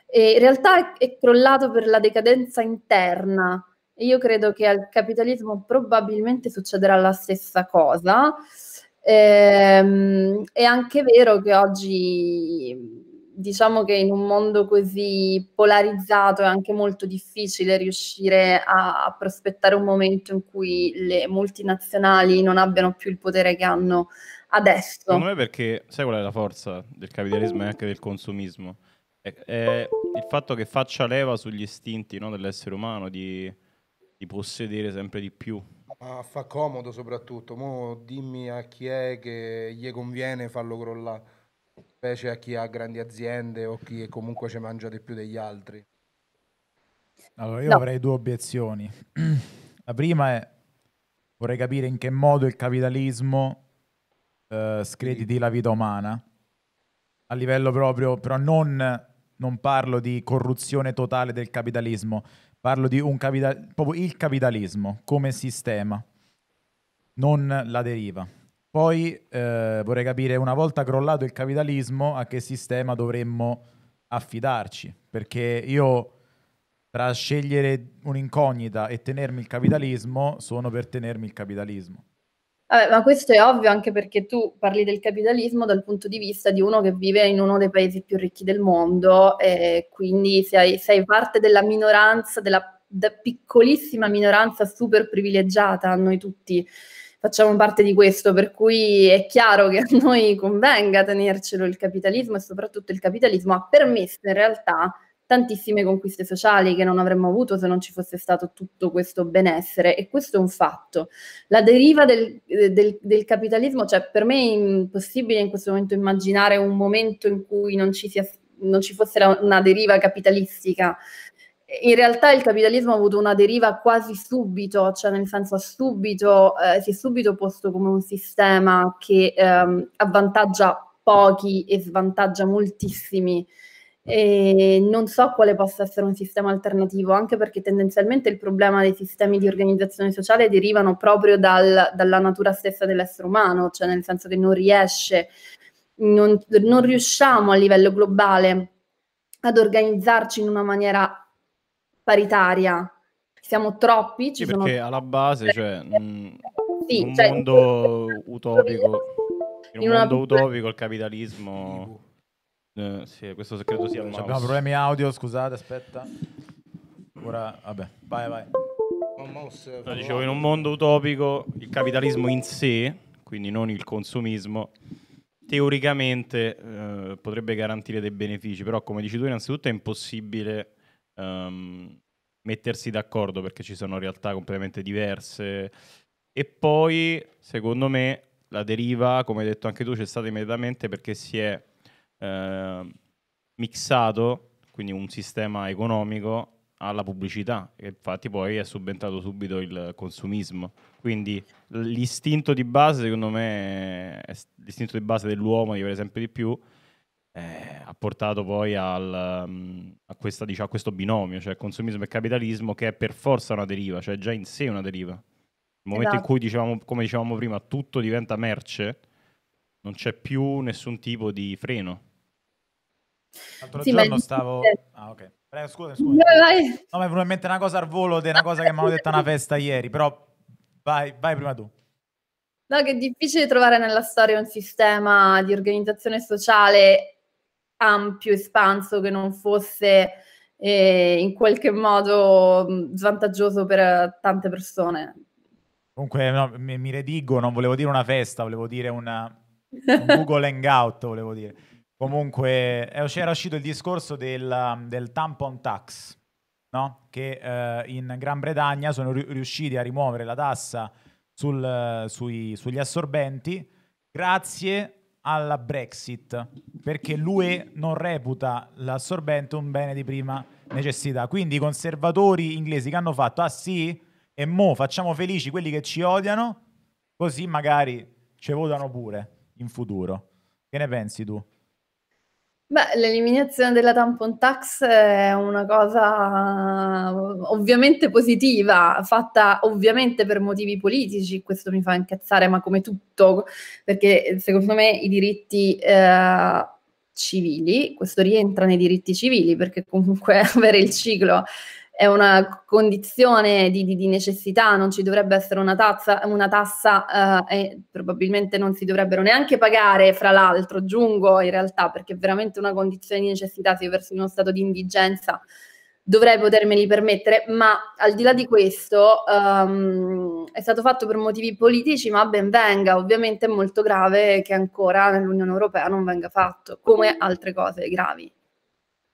e in realtà è, è crollato per la decadenza interna e io credo che al capitalismo probabilmente succederà la stessa cosa. Ehm, è anche vero che oggi diciamo che in un mondo così polarizzato è anche molto difficile riuscire a, a, prospettare un momento in cui le multinazionali non abbiano più il potere che hanno adesso. Secondo me perché sai qual è la forza del capitalismo e anche del consumismo? È, è il fatto che faccia leva sugli istinti no, dell'essere umano di, di possedere sempre di più ma fa comodo soprattutto. Mo dimmi a chi è che gli conviene farlo crollare, specie a chi ha grandi aziende o chi comunque ci mangia di più degli altri. Allora, io no. avrei due obiezioni. La prima è vorrei capire in che modo il capitalismo eh, screditi la vita umana a livello proprio, però non, non parlo di corruzione totale del capitalismo Parlo di un capital- proprio il capitalismo come sistema, non la deriva. Poi eh, vorrei capire, una volta crollato il capitalismo, a che sistema dovremmo affidarci? Perché io tra scegliere un'incognita e tenermi il capitalismo, sono per tenermi il capitalismo. Vabbè, ma questo è ovvio anche perché tu parli del capitalismo dal punto di vista di uno che vive in uno dei paesi più ricchi del mondo e quindi sei, sei parte della minoranza, della de piccolissima minoranza super privilegiata, noi tutti facciamo parte di questo, per cui è chiaro che a noi convenga tenercelo il capitalismo e soprattutto il capitalismo ha permesso in realtà tantissime conquiste sociali che non avremmo avuto se non ci fosse stato tutto questo benessere e questo è un fatto. La deriva del, eh, del, del capitalismo, cioè per me è impossibile in questo momento immaginare un momento in cui non ci, sia, non ci fosse una deriva capitalistica. In realtà il capitalismo ha avuto una deriva quasi subito, cioè nel senso subito, eh, si è subito posto come un sistema che ehm, avvantaggia pochi e svantaggia moltissimi e non so quale possa essere un sistema alternativo, anche perché tendenzialmente il problema dei sistemi di organizzazione sociale derivano proprio dal, dalla natura stessa dell'essere umano, cioè nel senso che non riesce, non, non riusciamo a livello globale ad organizzarci in una maniera paritaria. Siamo troppi, ci sì, sono... perché alla base, cioè, mm, sì, un cioè, mondo utopico, in un mondo utopico il capitalismo eh, sì, questo credo sia il mouse. Abbiamo problemi audio, scusate, aspetta. Ora, vabbè, vai, vai. no, dicevo, in un mondo utopico il capitalismo in sé, quindi non il consumismo, teoricamente eh, potrebbe garantire dei benefici, però come dici tu innanzitutto è impossibile um, mettersi d'accordo perché ci sono realtà completamente diverse e poi secondo me la deriva, come hai detto anche tu, c'è stata immediatamente perché si è eh, mixato, quindi un sistema economico, alla pubblicità e infatti poi è subentrato subito il consumismo. Quindi l'istinto di base, secondo me, l'istinto di base dell'uomo di avere sempre di più, eh, ha portato poi al, mm, a, questa, diciamo, a, questo binomio, cioè consumismo e capitalismo, che è per forza una deriva, cioè già in sé una deriva. Nel momento esatto. in cui, dicevamo, come dicevamo prima, tutto diventa merce, non c'è più nessun tipo di freno. L'altro sì, giorno ma... stavo... Ah, ok. Prego, eh, scusa, scusa. No, mi è venuta in mente una cosa al volo di una cosa che mi hanno detto una festa ieri, però vai, vai prima tu. No, che è difficile trovare nella storia un sistema di organizzazione sociale ampio, espanso, che non fosse eh, in qualche modo mm, svantaggioso per eh, tante persone. Comunque no, mi, mi redigo, non volevo dire una festa, volevo dire una, un Google Hangout, volevo dire. Comunque era uscito il discorso del, um, del tampon tax, no? che eh, in Gran Bretagna sono riusciti a rimuovere la tassa sul, sui, sugli assorbenti grazie alla Brexit, perché l'UE non reputa l'assorbente un bene di prima necessità. Quindi i conservatori inglesi che hanno fatto, ah sì, e mo facciamo felici quelli che ci odiano, così magari ci votano pure in futuro. Che ne pensi tu? Beh, l'eliminazione della tampon tax è una cosa eh, ovviamente positiva, fatta ovviamente per motivi politici, questo mi fa incazzare, ma come tutto, perché secondo me i diritti eh, civili, questo rientra nei diritti civili, perché comunque avere il ciclo è una condizione di, di, di, necessità, non ci dovrebbe essere una, tazza, una tassa eh, e probabilmente non si dovrebbero neanche pagare, fra l'altro, giungo in realtà, perché è veramente una condizione di necessità se io verso in uno stato di indigenza dovrei potermeli permettere, ma al di là di questo um, è stato fatto per motivi politici, ma ben venga, ovviamente è molto grave che ancora nell'Unione Europea non venga fatto, come altre cose gravi.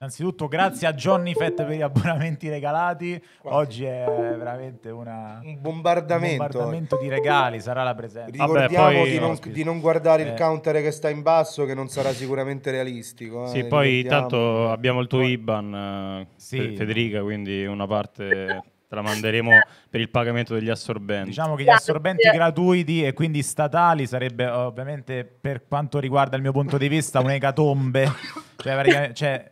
Innanzitutto grazie a Johnny Fett per gli abbonamenti regalati. Quanti? Oggi è veramente una... un, bombardamento. un bombardamento. di regali, sarà la presenza. Ricordiamo Vabbè, poi... di, non, di, non, guardare eh. il counter che sta in basso, che non sarà sicuramente realistico. Eh. Sì, poi intanto abbiamo il tuo poi... IBAN, eh, sì. Federica, quindi una parte la manderemo per il pagamento degli assorbenti. Diciamo che gli assorbenti gratuiti e quindi statali sarebbe ovviamente per quanto riguarda il mio punto di vista un'ecatombe. cioè, cioè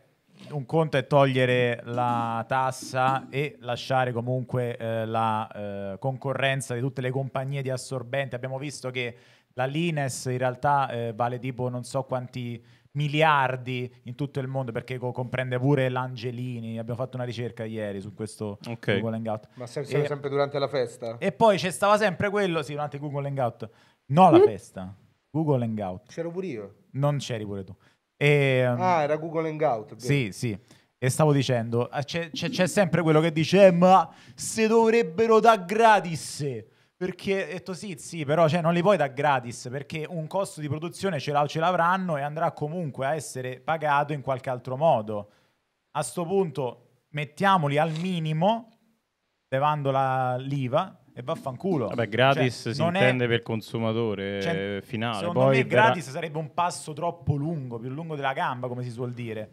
un conto è togliere la tassa e lasciare comunque eh, la eh, concorrenza di tutte le compagnie di assorbenti. Abbiamo visto che la Lines in realtà eh, vale tipo non so quanti miliardi in tutto il mondo perché co- comprende pure l'Angelini. Abbiamo fatto una ricerca ieri su questo okay. Google Hangout. Ma sempre, e, sempre durante la festa? E poi c'è stava sempre quello, sì, durante Google Hangout. No la mm. festa, Google Hangout. C'ero pure io. Non c'eri pure tu. E, ah, ehm, era Google Hangout. Sì, sì. E stavo dicendo, ah, c'è, c'è, c'è sempre quello che dice, eh, ma se dovrebbero da gratis. Perché, detto sì, sì, però cioè, non li puoi da gratis, perché un costo di produzione ce, l'ha, ce l'avranno e andrà comunque a essere pagato in qualche altro modo. A questo punto mettiamoli al minimo, levando la, l'IVA, e vaffanculo. Vabbè, gratis cioè, si intende è... per il consumatore eh, cioè, finale. Secondo Poi me gratis per... sarebbe un passo troppo lungo, più lungo della gamba, come si suol dire.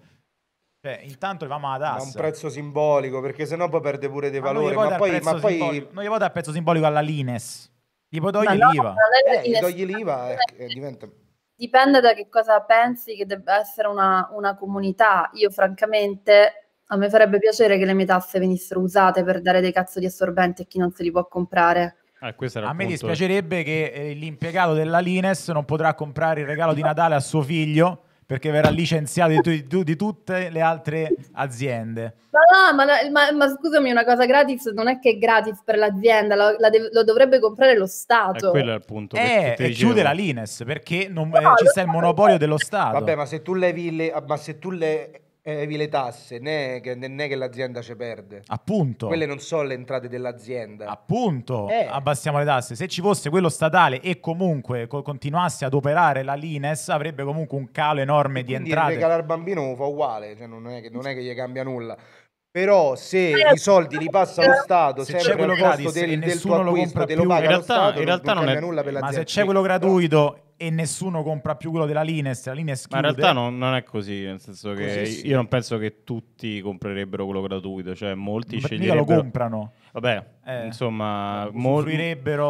Cioè, intanto arriviamo alla tassa. Ma un prezzo simbolico, perché sennò poi perde pure dei valori. Ma poi, ma poi... Non gli vado a prezzo simbolico alla Lines. Gli puoi togliere l'IVA. Eh, gli togli l'IVA e eh, diventa dipende da che cosa pensi che debba essere una, una comunità. Io francamente a me farebbe piacere che le mie tasse venissero usate per dare dei cazzo di assorbenti a chi non se li può comprare. Ah, a me dispiacerebbe che eh, l'impiegato della Lines non potrà comprare il regalo di Natale a suo figlio perché verrà licenziato di, tu, di tutte le altre aziende. Ma, no, ma, ma, ma, scusami, una cosa gratis non è che è gratis per l'azienda, lo, la de- lo dovrebbe comprare lo Stato. È eh, quello è il punto. Eh, e chiude la Lines perché non, no, eh, ci sta il monopolio dello Stato. Vabbè, ma se tu levi le, ma se tu le evi eh, le tasse, né che, né che l'azienda ci perde. Appunto. Quelle non sono le entrate dell'azienda. Appunto, eh. abbassiamo le tasse. Se ci fosse quello statale e comunque co- continuasse ad operare la Lines, avrebbe comunque un calo enorme Quindi di entrate. regalare al bambino fa uguale, cioè non, è che, non è che gli cambia nulla. Però se eh, i soldi li passa lo eh, Stato, se c'è quello gratis del, del tuo acquisto, lo compra, te lo paga in realtà, lo Stato, in realtà non, non è, nulla per l'azienda. Ma se c'è quello gratuito e nessuno compra più quello della Lines, la Lines chiude. Ma in realtà non, non è così, nel senso così che sì. io non penso che tutti comprerebbero quello gratuito, cioè molti Ma sceglierebbero... lo comprano. Vabbè, eh, insomma, mol-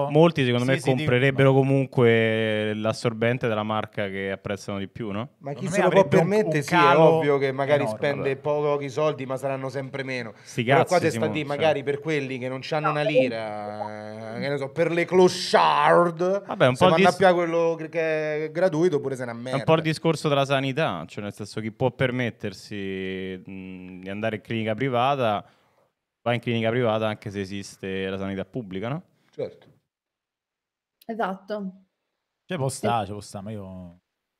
molti secondo sì, me sì, comprerebbero dico, comunque l'assorbente della marca che apprezzano di più, no? Ma chi se lo può permettere, sì, è ovvio che magari enorme, spende vabbè. pochi soldi, ma saranno sempre meno. Sti Però qua te sta di cioè. magari per quelli che non hanno una lira, eh, che ne so, per le clochard, vabbè, un po' di... più a quello che perché gratuito pure se ne ammette. È un po' il discorso della sanità, cioè nel senso chi può permettersi mh, mm, di andare in clinica privata va in clinica privata anche se esiste la sanità pubblica, no? Certo. Esatto. Cioè può sta, sì. Cioè può stare, ma io...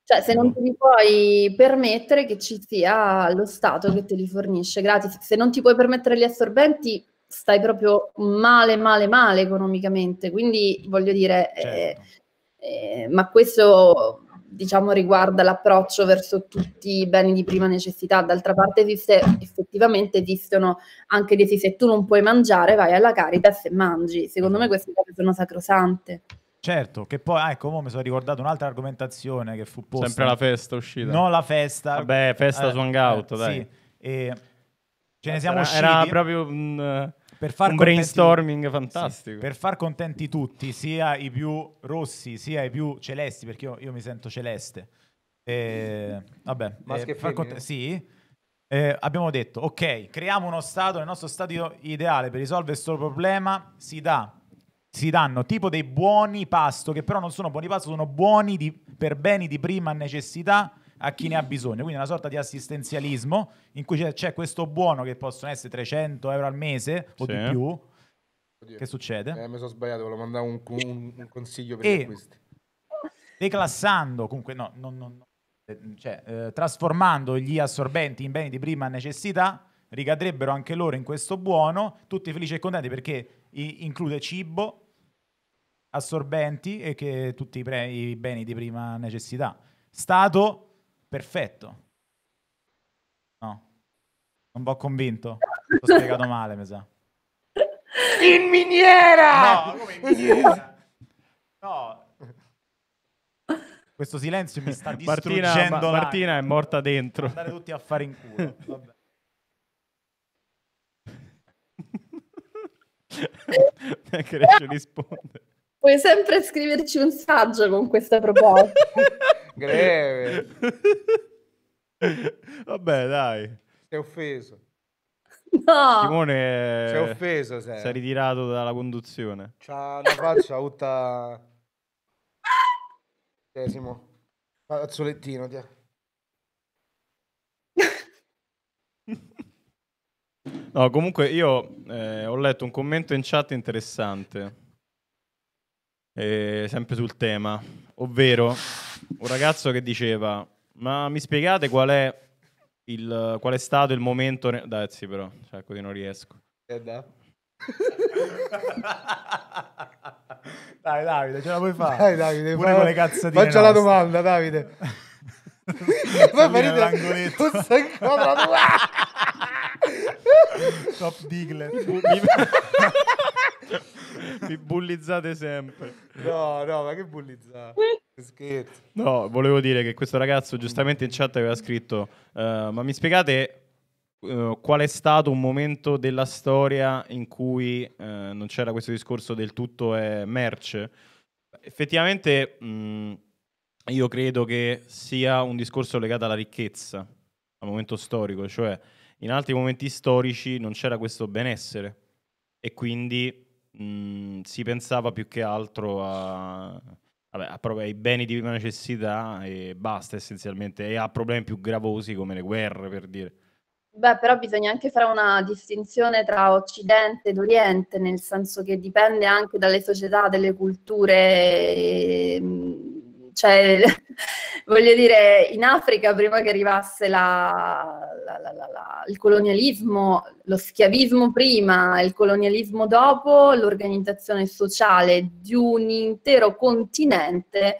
Cioè, se non ti puoi permettere che ci sia lo Stato che te li fornisce gratis, se non ti puoi permettere gli assorbenti, stai proprio male, male, male economicamente. Quindi, voglio dire, eh, certo. eh, eh, ma questo diciamo, riguarda l'approccio verso tutti i beni di prima necessità. D'altra parte esiste, effettivamente esistono anche dei se tu non puoi mangiare vai alla carità se mangi. Secondo me queste cose sono sacrosante. Certo, che poi, ah, ecco, mi sono ricordato un'altra argomentazione che fu posta. Sempre la festa uscita. No, la festa. Vabbè, festa eh, su Hangout, eh, dai. Sì. E ce ne siamo era, usciti. Era proprio... Mh, per far un brainstorming tutti, fantastico. Sì, per far contenti tutti, sia i più rossi, sia i più celesti, perché io, io mi sento celeste. Eh, vabbè, Masche eh, far contenti, sì. Eh, abbiamo detto, ok, creiamo uno stato, il nostro stato ideale per risolvere questo problema si, dà, si danno tipo dei buoni pasto, che però non sono buoni pasto, sono buoni di, per beni di prima necessità a chi ne ha bisogno. Quindi una sorta di assistenzialismo in cui c'è, c'è questo buono che possono essere 300 euro al mese o sì. di più. Oddio. Che succede? Eh, mi sono sbagliato, volevo mandare un, un, un consiglio per e, acquisti. Declassando, comunque no, non, non, cioè, eh, trasformando gli assorbenti in beni di prima necessità, ricadrebbero anche loro in questo buono, tutti felici e contenti perché i- include cibo, assorbenti e che tutti i, pre- i beni di prima necessità. Stato perfetto. No, non po' convinto. L'ho spiegato male, mi sa. In miniera! No, come in miniera? No. Questo silenzio mi sta distruggendo Martina, ma, Martina è morta dentro. Andare tutti a fare in culo. Vabbè. Neanche riesce a Puoi sempre scriverci un saggio con questa proposta. Greve. Vabbè, dai. Sei offeso. No. Simone Sei offeso, sei. Si è ritirato dalla conduzione. C'ha una faccia tutta... Simo. Fazzolettino, ti No, comunque io eh, ho letto un commento in chat interessante eh, sempre sul tema, ovvero un ragazzo che diceva, ma mi spiegate qual è, il, qual è stato il momento... Ne- Dai, sì, però, cioè, così non riesco. Eh, dai. dai Davide, ce la puoi fare. Dai Davide, Pure fa... le cazzatine faccia la nostre. domanda Davide. Poi farete un Top Digle. Mi bullizzate sempre. No, no, ma che bullizzate? Scherzo. No, volevo dire che questo ragazzo giustamente in chat aveva scritto, uh, ma mi spiegate Uh, qual è stato un momento della storia in cui uh, non c'era questo discorso del tutto è merce? Effettivamente mh, mm, io credo che sia un discorso legato alla ricchezza, al momento storico, cioè in altri momenti storici non c'era questo benessere e quindi mh, mm, si pensava più che altro a, vabbè, a ai beni di prima necessità e basta essenzialmente, e a problemi più gravosi come le guerre per dire. Beh, però bisogna anche fare una distinzione tra Occidente ed Oriente, nel senso che dipende anche dalle società, dalle culture, mm, cioè voglio dire, in Africa prima che arrivasse la, la, la, il colonialismo, lo schiavismo prima, e il colonialismo dopo, l'organizzazione sociale di un intero continente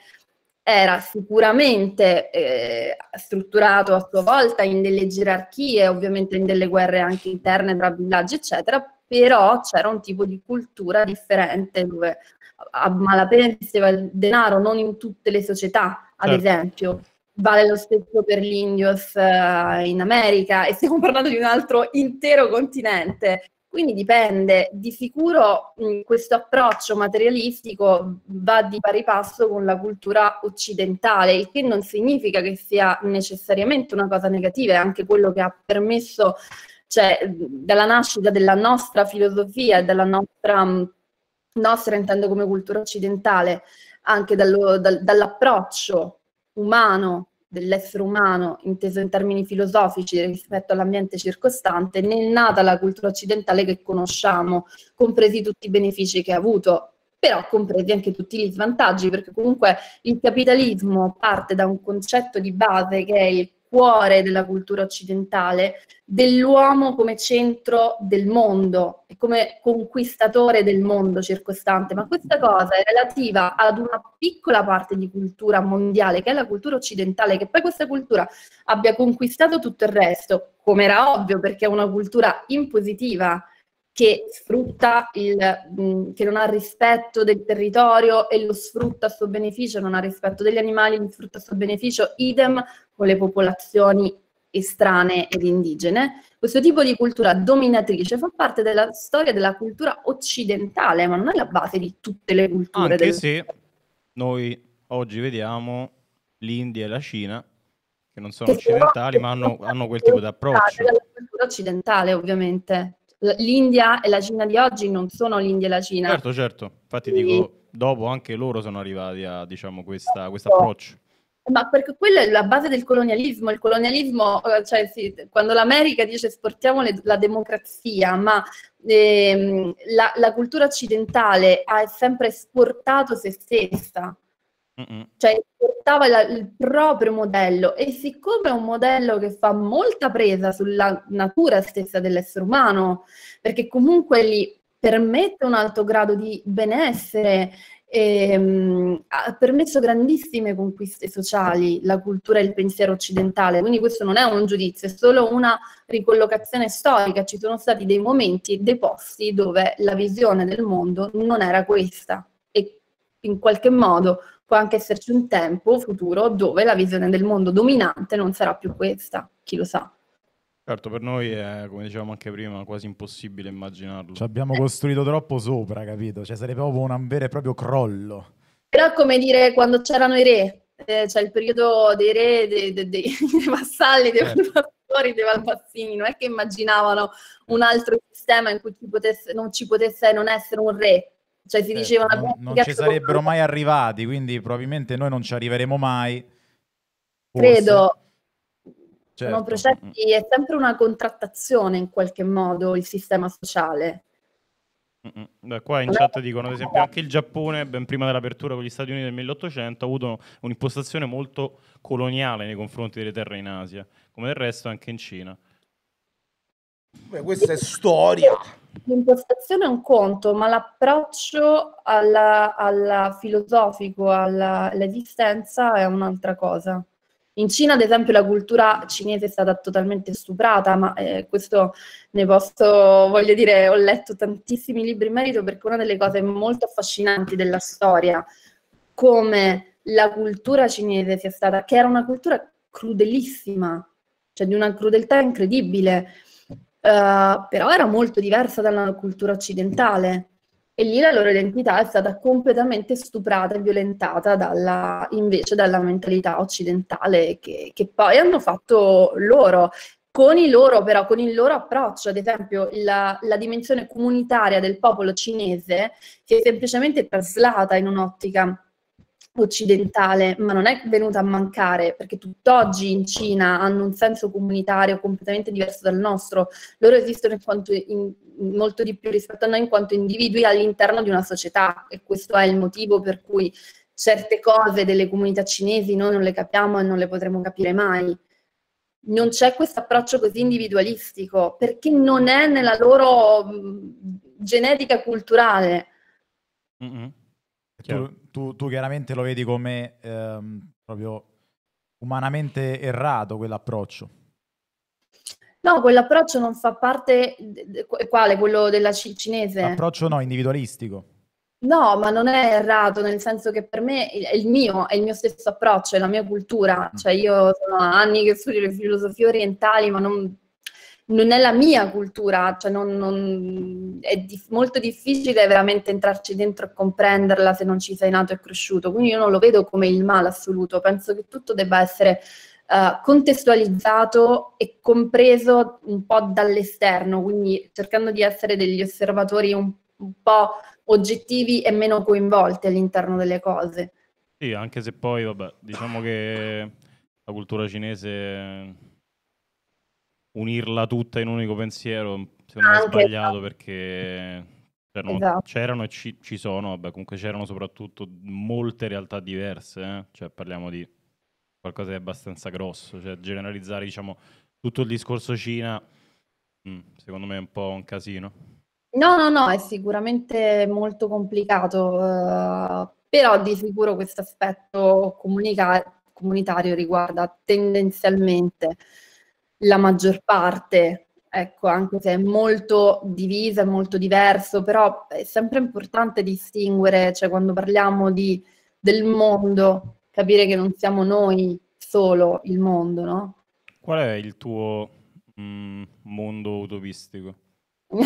era sicuramente eh, strutturato a sua volta in delle gerarchie, ovviamente in delle guerre anche interne tra villaggi, eccetera, però c'era un tipo di cultura differente dove a malapena esisteva il denaro, non in tutte le società ad certo. esempio. Vale lo stesso per l'Indios uh, eh, in America e stiamo parlando di un altro intero continente. Quindi dipende, di sicuro mh, questo approccio materialistico va di pari passo con la cultura occidentale, il che non significa che sia necessariamente una cosa negativa, è anche quello che ha permesso, cioè dalla nascita della nostra filosofia e della nostra, nostra intendo come cultura occidentale, anche dallo, dal, dall'approccio umano dell'essere umano inteso in termini filosofici rispetto all'ambiente circostante, ne è nata la cultura occidentale che conosciamo, compresi tutti i benefici che ha avuto, però compresi anche tutti gli svantaggi, perché comunque il capitalismo parte da un concetto di base che è il cuore della cultura occidentale, dell'uomo come centro del mondo e come conquistatore del mondo circostante, ma questa cosa è relativa ad una piccola parte di cultura mondiale, che è la cultura occidentale, che poi questa cultura abbia conquistato tutto il resto, come era ovvio perché è una cultura impositiva che sfrutta il, mh, mm, che non ha rispetto del territorio e lo sfrutta a suo beneficio, non ha rispetto degli animali, lo sfrutta a suo beneficio, idem con le popolazioni estranee ed indigene. Questo tipo di cultura dominatrice fa parte della storia della cultura occidentale, ma non è la base di tutte le culture. Anche del... se noi oggi vediamo l'India e la Cina, che non sono che occidentali, però... ma hanno, hanno quel tipo di approccio. La cultura occidentale, ovviamente l'India e la Cina di oggi non sono l'India e la Cina. Certo, certo, infatti Quindi... dico, dopo anche loro sono arrivati a diciamo, questo certo. approccio. Ma perché quella è la base del colonialismo. Il colonialismo, eh, cioè sì, quando l'America dice esportiamo le, la democrazia, ma ehm, la, la cultura occidentale ha sempre esportato se stessa. Mm-hmm. Cioè portava la, il proprio modello e siccome è un modello che fa molta presa sulla natura stessa dell'essere umano, perché comunque gli permette un alto grado di benessere, e, um, ha permesso grandissime conquiste sociali, la cultura e il pensiero occidentale, quindi questo non è un giudizio, è solo una ricollocazione storica, ci sono stati dei momenti dei posti dove la visione del mondo non era questa e in qualche modo può anche esserci un tempo futuro dove la visione del mondo dominante non sarà più questa, chi lo sa. Certo, per noi è, come dicevamo anche prima, quasi impossibile immaginarlo. Ci abbiamo costruito troppo sopra, capito? Cioè sarebbe proprio un vero e proprio crollo. Però come dire, quando c'erano i re, eh, cioè il periodo dei re, dei, dei, dei, dei vassalli, dei valvassini, certo. dei valvassini, non è che immaginavano un altro sistema in cui ci potesse, non ci potesse non essere un re, cioè si certo, diceva eh, non, non ci sarebbero mai arrivati, quindi probabilmente noi non ci arriveremo mai. Forse. Credo. Certo. Processi, è sempre una contrattazione in qualche modo il sistema sociale. Da qua in chat dicono, ad esempio, anche il Giappone, ben prima dell'apertura con gli Stati Uniti del 1800, ha avuto un'impostazione molto coloniale nei confronti delle terre in Asia, come del resto anche in Cina. Beh, questa è storia. L'impostazione è un conto, ma l'approccio alla, alla filosofico, alla, all'esistenza è un'altra cosa. In Cina, ad esempio, la cultura cinese è stata totalmente stuprata, ma eh, questo ne posso, voglio dire, ho letto tantissimi libri in merito perché una delle cose molto affascinanti della storia, come la cultura cinese sia stata, che era una cultura crudelissima, cioè di una crudeltà incredibile, uh, però era molto diversa dalla cultura occidentale e lì la loro identità è stata completamente stuprata e violentata dalla, invece dalla mentalità occidentale che, che poi hanno fatto loro con il loro, però, con il loro approccio, ad esempio, la, la, dimensione comunitaria del popolo cinese si è semplicemente traslata in un'ottica occidentale, ma non è venuta a mancare perché tutt'oggi in Cina hanno un senso comunitario completamente diverso dal nostro. Loro esistono in in, molto di più rispetto a noi in quanto individui all'interno di una società e questo è il motivo per cui certe cose delle comunità cinesi noi non le capiamo e non le potremo capire mai. Non c'è questo approccio così individualistico perché non è nella loro genetica culturale. Mm-hmm. Tu, tu, tu, chiaramente lo vedi come ehm, proprio umanamente errato quell'approccio. No, quell'approccio non fa parte, quale? Quello della c- cinese? Approccio no, individualistico. No, ma non è errato, nel senso che per me è il mio, è il mio stesso approccio, è la mia cultura. Mm. Cioè io sono anni che studio le filosofie orientali, ma non non è la mia cultura, cioè non, non, è di, molto difficile veramente entrarci dentro e comprenderla se non ci sei nato e cresciuto, quindi io non lo vedo come il male assoluto, penso che tutto debba essere uh, contestualizzato e compreso un po' dall'esterno, quindi cercando di essere degli osservatori un, un po' oggettivi e meno coinvolti all'interno delle cose. Sì, anche se poi, vabbè, diciamo che la cultura cinese unirla tutta in un unico pensiero, secondo me è sbagliato perché c'erano, esatto. c'erano e ci, ci, sono, vabbè, comunque c'erano soprattutto molte realtà diverse, eh? cioè parliamo di qualcosa di abbastanza grosso, cioè generalizzare diciamo tutto il discorso Cina, mm, secondo me è un po' un casino. No, no, no, è sicuramente molto complicato, uh, però di sicuro questo aspetto comunica- comunitario riguarda tendenzialmente la maggior parte, ecco, anche se è molto divisa, è molto diverso, però è sempre importante distinguere, cioè quando parliamo di, del mondo, capire che non siamo noi solo il mondo, no? Qual è il tuo mm, mondo utopistico?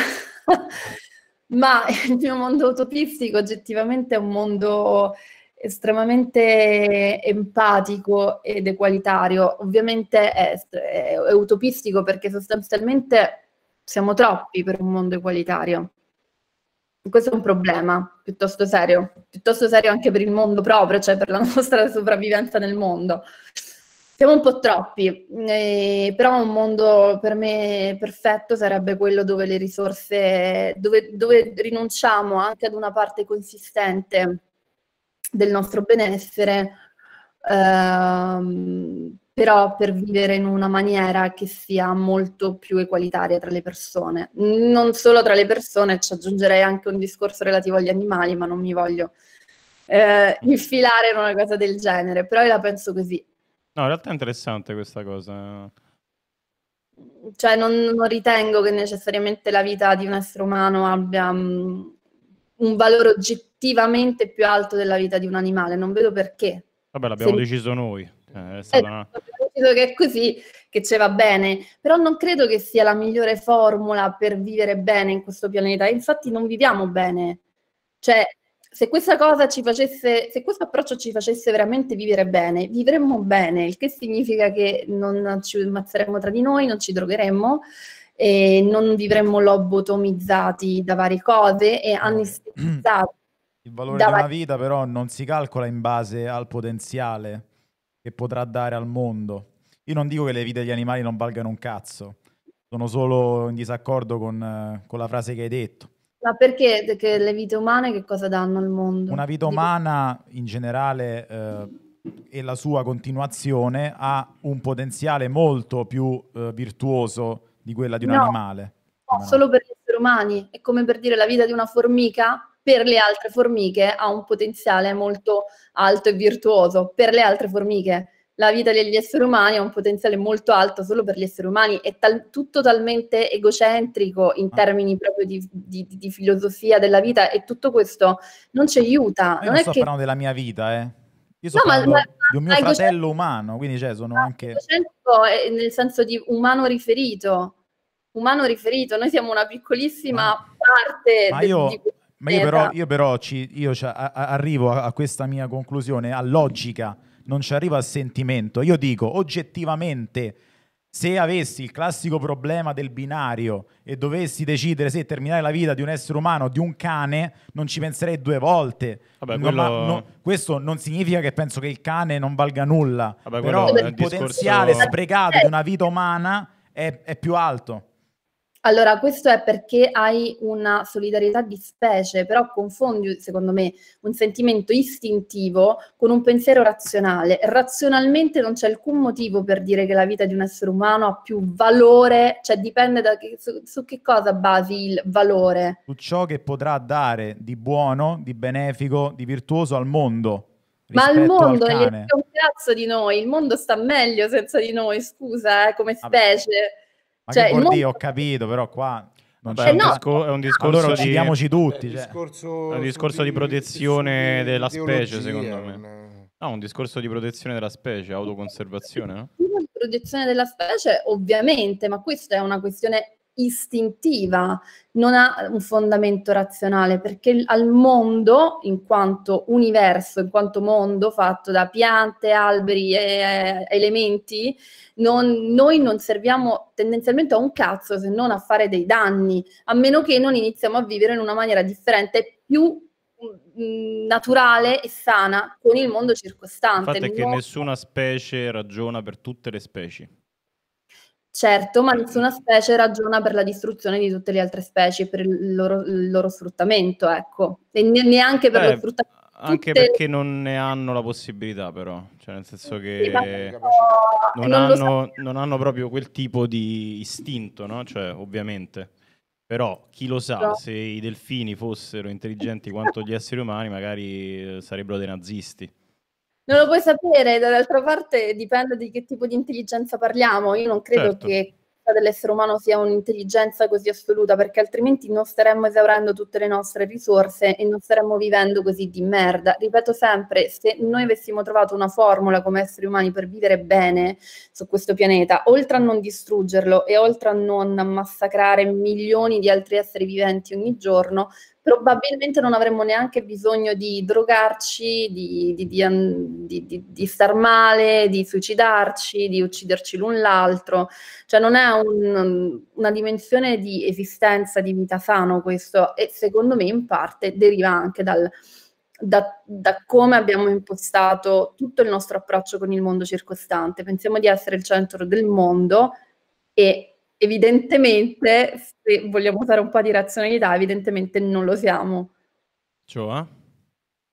Ma il mio mondo utopistico oggettivamente è un mondo estremamente empatico ed equalitario. Ovviamente è, è, è, utopistico perché sostanzialmente siamo troppi per un mondo equalitario. Questo è un problema piuttosto serio, piuttosto serio anche per il mondo proprio, cioè per la nostra sopravvivenza nel mondo. Siamo un po' troppi, eh, però un mondo per me perfetto sarebbe quello dove le risorse, dove, dove rinunciamo anche ad una parte consistente del nostro benessere, ehm, però per vivere in una maniera che sia molto più equalitaria tra le persone. Non solo tra le persone, ci aggiungerei anche un discorso relativo agli animali, ma non mi voglio eh, infilare in una cosa del genere, però io la penso così. No, in realtà è interessante questa cosa. Cioè, non, non ritengo che necessariamente la vita di un essere umano abbia mh, mm, un valore oggettivamente più alto della vita di un animale, non vedo perché. Vabbè, l'abbiamo Se... deciso noi. Cioè, eh, è stata una... Credo che è così che ci va bene, però non credo che sia la migliore formula per vivere bene in questo pianeta. Infatti non viviamo bene. Cioè, se questa cosa ci facesse, se questo approccio ci facesse veramente vivere bene, vivremmo bene, il che significa che non ci ammazzeremmo tra di noi, non ci drogheremmo, e non vivremmo lobotomizzati da varie cose e anestetizzati. Il valore da... della vita però non si calcola in base al potenziale che potrà dare al mondo. Io non dico che le vite degli animali non valgano un cazzo, sono solo in disaccordo con, con la frase che hai detto. Ma perché? perché le vite umane che cosa danno al mondo? Una vita umana in generale eh, e la sua continuazione ha un potenziale molto più eh, virtuoso di quella di un no, animale. No, solo per gli esseri umani. È come per dire la vita di una formica per le altre formiche ha un potenziale molto alto e virtuoso. Per le altre formiche la vita degli esseri umani ha un potenziale molto alto solo per gli esseri umani, è tal- tutto talmente egocentrico in ah. termini proprio di, di, di, filosofia della vita e tutto questo non ci aiuta. Io non, non sto che... parlando della mia vita, eh. Io so ma, di un mio fratello umano, quindi cioè, sono ah, anche... Eh, nel senso di umano riferito, umano riferito, noi siamo una piccolissima ma, parte ma io, di ma io però, io però ci, io ci a, a, arrivo a, a questa mia conclusione, a logica, non ci arrivo al sentimento. Io dico oggettivamente se avessi il classico problema del binario e dovessi decidere se terminare la vita di un essere umano o di un cane, non ci penserei due volte. Vabbè, quello... no, no, questo non significa che penso che il cane non valga nulla, Vabbè, però il potenziale discorso... sprecato di una vita umana è, è più alto. Allora, questo è perché hai una solidarietà di specie, però confondi, secondo me, un sentimento istintivo con un pensiero razionale. Razionalmente non c'è alcun motivo per dire che la vita di un essere umano ha più valore, cioè dipende da che, su, su, che cosa basi il valore. Su ciò che potrà dare di buono, di benefico, di virtuoso al mondo. Ma al mondo al cane. è un cazzo di noi, il mondo sta meglio senza di noi, scusa, eh, come specie. Vabbè ma cioè, che vuol dire? Ho capito, però qua... Vabbè, è, un no. discor- è, un discorso allora, di... Uccidiamoci tutti. Cioè. Discorso è un discorso di, di protezione di della specie, secondo me. Un... No, un discorso di protezione della specie, autoconservazione, no? Protezione della specie, ovviamente, ma questa è una questione istintiva, non ha un fondamento razionale, perché al mondo, in quanto universo, in quanto mondo fatto da piante, alberi e eh, eh, elementi, non, noi non serviamo tendenzialmente a un cazzo se non a fare dei danni, a meno che non iniziamo a vivere in una maniera differente, più mm, mm, naturale e sana con il mondo circostante. Il fatto è che non... nessuna specie ragiona per tutte le specie. Certo, ma nessuna specie ragiona per la distruzione di tutte le altre specie, per il loro, il loro sfruttamento, ecco. E neanche per eh, lo sfruttamento. Anche perché non ne hanno la possibilità, però. Cioè, nel senso che non, non, hanno, non hanno, proprio quel tipo di istinto, no? Cioè, ovviamente. Però chi lo sa, no. se i delfini fossero intelligenti quanto gli esseri umani, magari eh, sarebbero dei nazisti. Non lo puoi sapere, dall'altra parte dipende di che tipo di intelligenza parliamo. Io non credo certo. che quella dell'essere umano sia un'intelligenza così assoluta, perché altrimenti non staremmo esaurendo tutte le nostre risorse e non staremmo vivendo così di merda. Ripeto sempre, se noi avessimo trovato una formula come esseri umani per vivere bene su questo pianeta, oltre a non distruggerlo e oltre a non massacrare milioni di altri esseri viventi ogni giorno, probabilmente non avremmo neanche bisogno di drogarci, di, di, di, di, star male, di suicidarci, di ucciderci l'un l'altro. Cioè non è un, una dimensione di esistenza, di vita sano questo e secondo me in parte deriva anche dal, da, da, come abbiamo impostato tutto il nostro approccio con il mondo circostante. Pensiamo di essere il centro del mondo e evidentemente, se vogliamo usare un po' di razionalità, evidentemente non lo siamo. Cioè?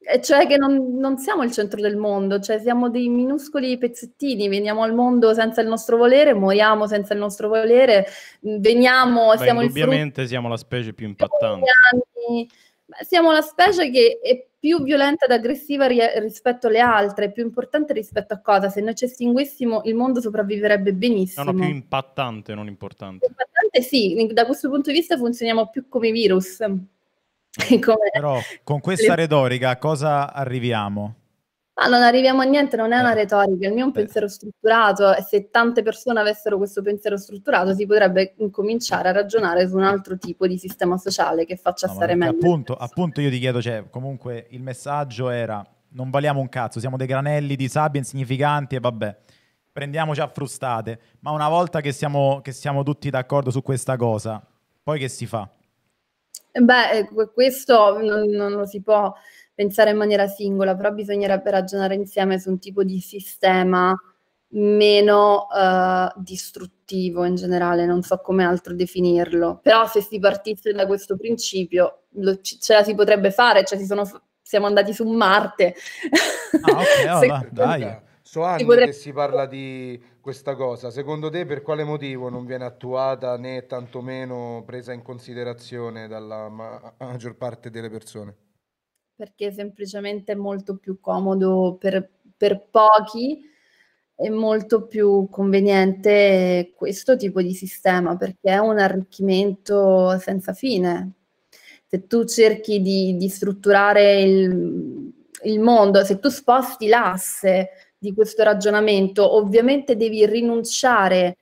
E cioè che non, non, siamo il centro del mondo, cioè siamo dei minuscoli pezzettini, veniamo al mondo senza il nostro volere, moriamo senza il nostro volere, veniamo... Beh, siamo indubbiamente siamo la specie più impattante. Siamo la specie che è più violenta ed aggressiva ri- rispetto alle altre, più importante rispetto a cosa? Se noi ci estinguessimo il mondo sopravviverebbe benissimo. No, no, più impattante, non importante. Impattante sì, da questo punto di vista funzioniamo più come virus. come Però con questa retorica a cosa arriviamo? ma ah, non arriviamo a niente, non è una eh, retorica, il mio è un eh. pensiero strutturato e se tante persone avessero questo pensiero strutturato si potrebbe incominciare a ragionare su un altro tipo di sistema sociale che faccia no, stare meglio. Appunto, appunto io ti chiedo, cioè, comunque il messaggio era non valiamo un cazzo, siamo dei granelli di sabbia insignificanti e vabbè, prendiamoci a frustate, ma una volta che siamo, che siamo tutti d'accordo su questa cosa, poi che si fa? Beh, eh, questo non, non lo si può pensare in maniera singola, però bisognerebbe ragionare insieme su un tipo di sistema meno eh, distruttivo in generale, non so come altro definirlo. Però se si partisse da questo principio, lo, ce la si potrebbe fare, cioè sono, siamo andati su Marte. Ah, okay, oh, dai. So anche potrebbe... che si parla di questa cosa. Secondo te per quale motivo non viene attuata né tantomeno presa in considerazione dalla maggior parte delle persone? perché semplicemente è molto più comodo per, per pochi e molto più conveniente questo tipo di sistema perché è un arricchimento senza fine. Se tu cerchi di, di strutturare il, il mondo, se tu sposti l'asse di questo ragionamento, ovviamente devi rinunciare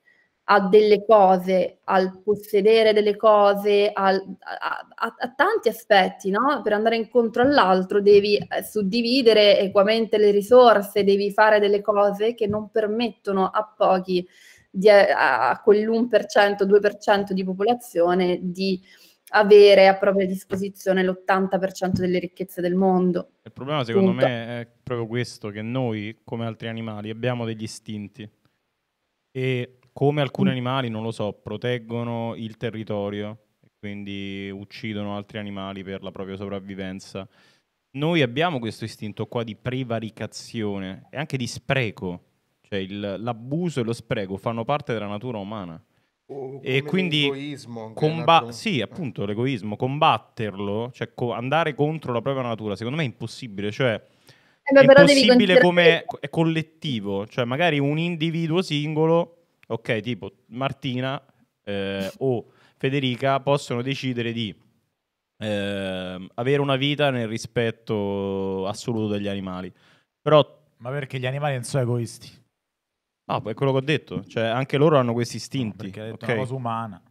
a delle cose, al possedere delle cose, al, a, a, a, tanti aspetti, no? Per andare incontro all'altro devi eh, suddividere equamente le risorse, devi fare delle cose che non permettono a pochi, di, eh, a, a quell'1%, 2% di popolazione di avere a propria disposizione l'80% delle ricchezze del mondo. Il problema secondo Punto. me è proprio questo, che noi come altri animali abbiamo degli istinti e come alcuni mm. animali, non lo so, proteggono il territorio e quindi uccidono altri animali per la propria sopravvivenza. Noi abbiamo questo istinto qua di prevaricazione e anche di spreco, cioè il, l'abuso e lo spreco fanno parte della natura umana. O e quindi comba- sì, appunto, l'egoismo, combatterlo, cioè co- andare contro la propria natura, secondo me è impossibile, cioè eh è impossibile come che... collettivo, cioè magari un individuo singolo ok, tipo Martina eh, o Federica possono decidere di eh, avere una vita nel rispetto assoluto degli animali. Però, Ma perché gli animali non sono egoisti? No, è quello che ho detto, cioè anche loro hanno questi istinti. No, perché è okay. una cosa umana.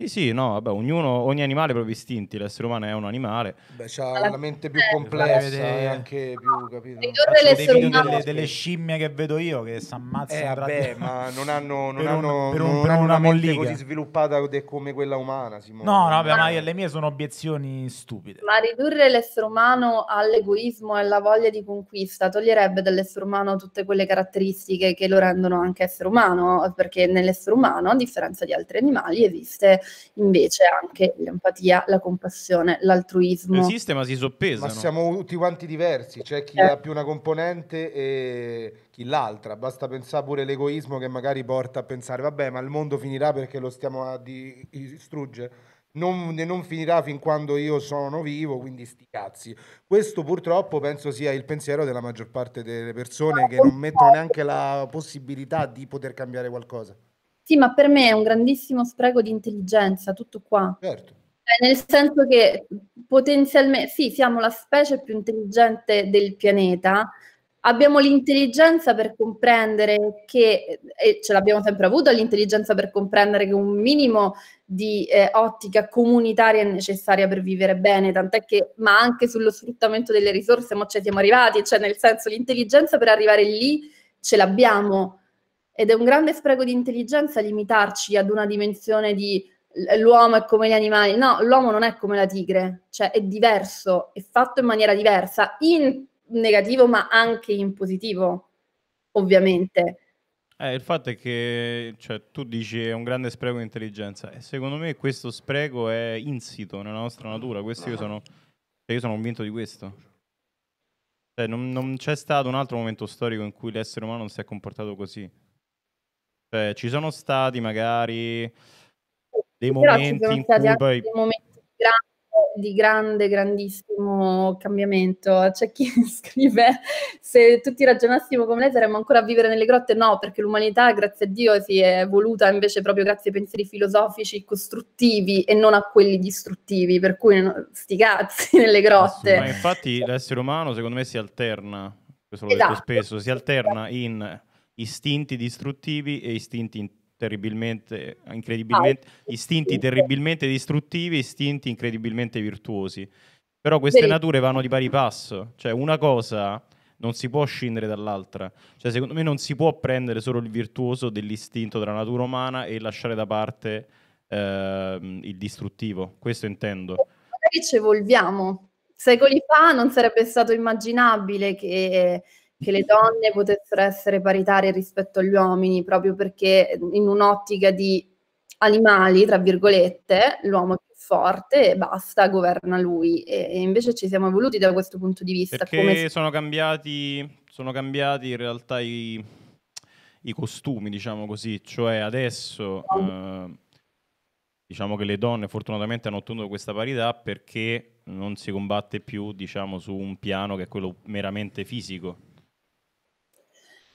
Sì, sì, no, vabbè, ognuno, ogni animale ha i propri istinti, l'essere umano è un animale. Beh, c'ha la, mente più complessa e anche più, capito? Delle, delle, scimmie che vedo io che si ammazzano. Eh, vabbè, ma non hanno, non per hanno, un, per un, non per hanno una, una mollica. così sviluppata come quella umana, Simone. No, no, vabbè, ma io, le mie sono obiezioni stupide. Ma ridurre l'essere umano all'egoismo e alla voglia di conquista toglierebbe dall'essere umano tutte quelle caratteristiche che lo rendono anche essere umano, perché nell'essere umano, a differenza di altri animali, esiste invece anche l'empatia, la compassione, l'altruismo. Esiste ma si soppesano. Ma siamo tutti quanti diversi, c'è chi eh. ha più una componente e chi l'altra, basta pensare pure all'egoismo che magari porta a pensare vabbè ma il mondo finirà perché lo stiamo a distruggere. Non, non, finirà fin quando io sono vivo, quindi sti cazzi. Questo purtroppo penso sia il pensiero della maggior parte delle persone che non mettono neanche la possibilità di poter cambiare qualcosa. Sì, ma per me è un grandissimo spreco di intelligenza, tutto qua. Certo. Cioè, nel senso che potenzialmente, sì, siamo la specie più intelligente del pianeta, abbiamo l'intelligenza per comprendere che, e ce l'abbiamo sempre avuta, l'intelligenza per comprendere che un minimo di eh, ottica comunitaria è necessaria per vivere bene, tant'è che, ma anche sullo sfruttamento delle risorse, ma ci siamo arrivati, cioè nel senso l'intelligenza per arrivare lì ce l'abbiamo ed è un grande spreco di intelligenza limitarci ad una dimensione di l'uomo è come gli animali. No, l'uomo non è come la tigre, cioè è diverso, è fatto in maniera diversa, in negativo ma anche in positivo, ovviamente. Eh, il fatto è che cioè, tu dici è un grande spreco di intelligenza e secondo me questo spreco è insito nella nostra natura, questo io sono, cioè, io sono convinto di questo. Cioè, non, non c'è stato un altro momento storico in cui l'essere umano non si è comportato così. Cioè, ci sono stati magari dei momenti in cui poi... dei momenti grandi, di grande, grandissimo cambiamento. C'è chi scrive se tutti ragionassimo come lei saremmo ancora a vivere nelle grotte. No, perché l'umanità, grazie a Dio, si è evoluta invece proprio grazie ai pensieri filosofici costruttivi e non a quelli distruttivi, per cui sti cazzi nelle grotte. Ma infatti l'essere umano secondo me si alterna, questo lo esatto. detto spesso, si alterna in istinti distruttivi e istinti terribilmente, incredibilmente, ah, istinti terribilmente distruttivi e istinti incredibilmente virtuosi. Però queste nature vanno di pari passo, cioè una cosa non si può scindere dall'altra. Cioè, secondo me non si può prendere solo il virtuoso dell'istinto della natura umana e lasciare da parte eh, il distruttivo, questo intendo. Perché ci evolviamo. Secoli fa non sarebbe stato immaginabile che che le donne potessero essere paritarie rispetto agli uomini, proprio perché in un'ottica di animali, tra virgolette, l'uomo è più forte e basta, governa lui. E, invece ci siamo evoluti da questo punto di vista. Perché come... sono, cambiati, sono cambiati in realtà i, i costumi, diciamo così, cioè adesso... No. Eh, diciamo che le donne fortunatamente hanno ottenuto questa parità perché non si combatte più diciamo, su un piano che è quello meramente fisico,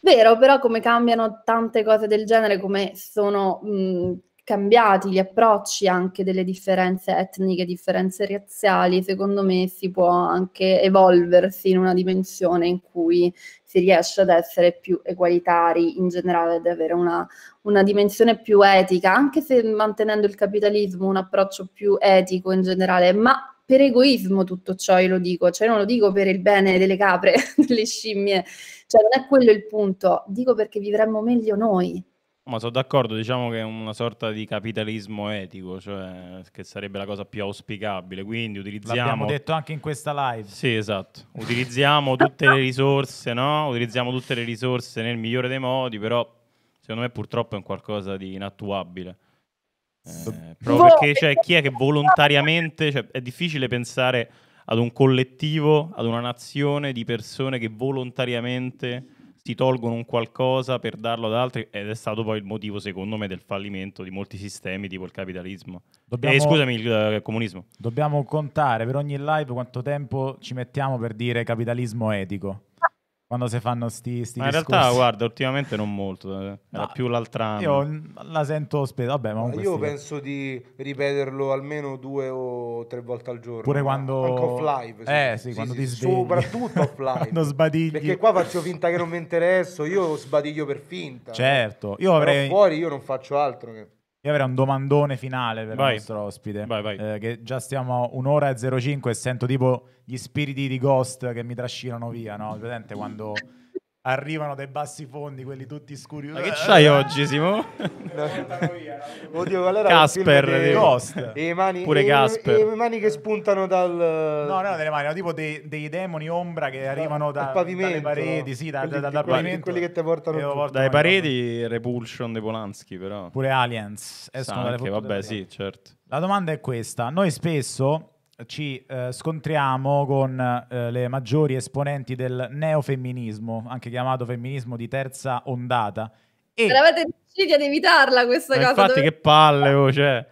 Vero, però come cambiano tante cose del genere, come sono mh, cambiati gli approcci anche delle differenze etniche, differenze razziali, secondo me si può anche evolversi in una dimensione in cui si riesce ad essere più egualitari in generale, ad avere una, una dimensione più etica, anche se mantenendo il capitalismo un approccio più etico in generale, ma per egoismo tutto ciò io lo dico, cioè non lo dico per il bene delle capre, delle scimmie, cioè non è quello il punto, dico perché vivremmo meglio noi. Ma sono d'accordo, diciamo che è una sorta di capitalismo etico, cioè che sarebbe la cosa più auspicabile, quindi utilizziamo... L'abbiamo detto anche in questa live. Sì, esatto. Utilizziamo tutte le risorse, no? Utilizziamo tutte le risorse nel migliore dei modi, però secondo me purtroppo è un qualcosa di inattuabile. Eh, proprio perché cioè, chi è che volontariamente... Cioè, è difficile pensare ad un collettivo, ad una nazione di persone che volontariamente si tolgono un qualcosa per darlo ad altri ed è stato poi il motivo secondo me del fallimento di molti sistemi tipo il capitalismo dobbiamo, eh, scusami il, eh, comunismo dobbiamo contare per ogni live quanto tempo ci mettiamo per dire capitalismo etico quando si fanno sti, sti ma in realtà guarda ultimamente non molto eh. era no, più l'altra io la sento spesso vabbè ma io penso di ripeterlo almeno due o tre volte al giorno pure quando anche offline eh sì, sì quando sì, ti svegli soprattutto offline quando sbadigli perché qua faccio finta che non mi interesso io sbadiglio per finta certo io avrei Però fuori io non faccio altro che io avrei un domandone finale per vai. il nostro ospite. Vai, vai. Eh, che già stiamo a un'ora e 05 e sento tipo gli spiriti di Ghost che mi trascinano via, no? Vedete quando arrivano dai bassi fondi, quelli tutti scuri. Ma che c'hai oggi, Simo? no. Oddio, qual era Casper, che... Ghost. E mani, pure e, Casper. E mani che spuntano dal... No, no, delle mani, no, tipo dei, dei, demoni ombra che ah, arrivano da, dalle pareti, no? sì, da, quelli, da, dal pavimento. Quelli che ti portano, portano Dalle pareti no. Repulsion dei Polanski, però. Pure Aliens. Escono San dalle anche, vabbè, sì, certo. La domanda è questa. Noi spesso ci eh, scontriamo con eh, le maggiori esponenti del neofemminismo, anche chiamato femminismo di terza ondata. E... Eravate riusciti ad evitarla questa Ma cosa. Infatti, dove... che palle, oh, cioè.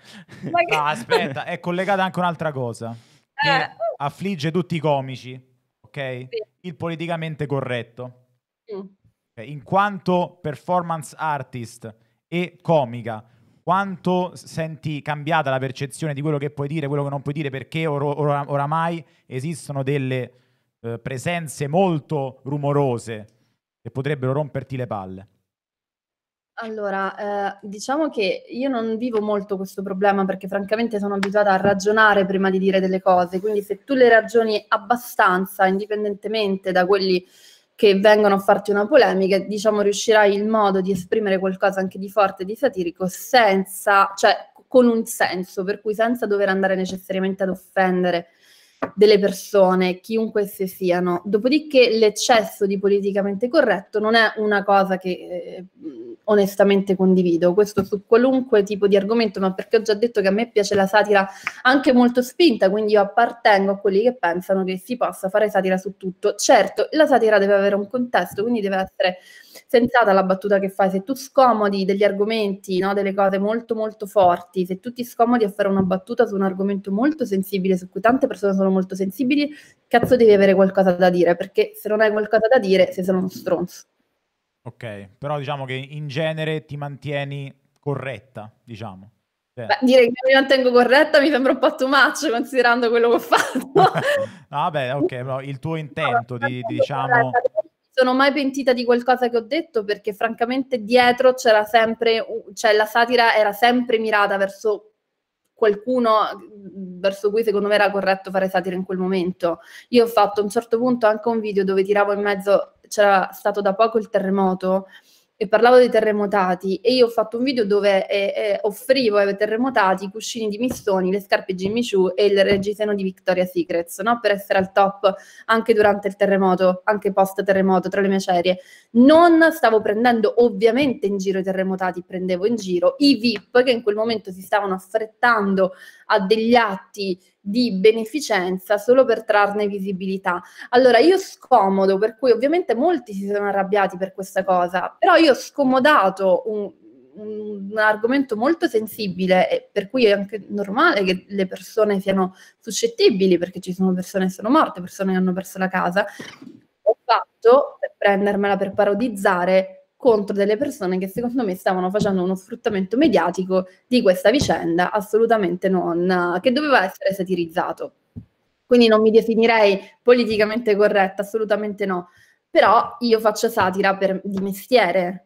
che... Ah, aspetta, è collegata anche un'altra cosa che eh. affligge tutti i comici, ok? Sì. Il politicamente corretto. Mm. In quanto performance artist e comica, quanto senti cambiata la percezione di quello che puoi dire, quello che non puoi dire, perché or- or- oramai esistono delle eh, presenze molto rumorose che potrebbero romperti le palle? Allora, eh, diciamo che io non vivo molto questo problema perché francamente sono abituata a ragionare prima di dire delle cose, quindi se tu le ragioni abbastanza, indipendentemente da quelli che vengono a farti una polemica, diciamo riuscirai il modo di esprimere qualcosa anche di forte, di satirico, senza, cioè con un senso, per cui senza dover andare necessariamente ad offendere delle persone, chiunque esse siano. Dopodiché l'eccesso di politicamente corretto non è una cosa che eh, onestamente condivido, questo su qualunque tipo di argomento, ma perché ho già detto che a me piace la satira anche molto spinta, quindi io appartengo a quelli che pensano che si possa fare satira su tutto. Certo, la satira deve avere un contesto, quindi deve essere sensata la battuta che fai, se tu scomodi degli argomenti, no, delle cose molto molto forti, se tu ti scomodi a fare una battuta su un argomento molto sensibile, su cui tante persone sono molto sensibili, cazzo devi avere qualcosa da dire, perché se non hai qualcosa da dire, sei solo uno stronzo. Ok, però diciamo che in genere ti mantieni corretta, diciamo. Beh, direi che mi mantengo corretta mi sembra un po' too much considerando quello che ho fatto. Vabbè, ok, però il tuo intento no, di, diciamo... Corretta, sono mai pentita di qualcosa che ho detto perché francamente dietro c'era sempre, cioè la satira era sempre mirata verso qualcuno mhmm, verso cui secondo me era corretto fare satira in quel momento. Io ho fatto a un certo punto anche un video dove tiravo in mezzo, c'era stato da poco il terremoto e parlavo dei terremotati e io ho fatto un video dove eh, eh, offrivo ai terremotati i cuscini di Missoni, le scarpe Jimmy Choo e il reggiseno di Victoria Secrets, no? per essere al top anche durante il terremoto, anche post terremoto, tra le mie serie. Non stavo prendendo ovviamente in giro i terremotati, prendevo in giro i VIP che in quel momento si stavano affrettando a degli atti di beneficenza solo per trarne visibilità. Allora io scomodo, per cui ovviamente molti si sono arrabbiati per questa cosa, però io ho scomodato un, un argomento molto sensibile, per cui è anche normale che le persone siano suscettibili, perché ci sono persone che sono morte, persone che hanno perso la casa. Ho fatto per prendermela, per parodizzare contro delle persone che secondo me stavano facendo uno sfruttamento mediatico di questa vicenda assolutamente non, che doveva essere satirizzato. Quindi non mi definirei politicamente corretta, assolutamente no, però io faccio satira per, di mestiere.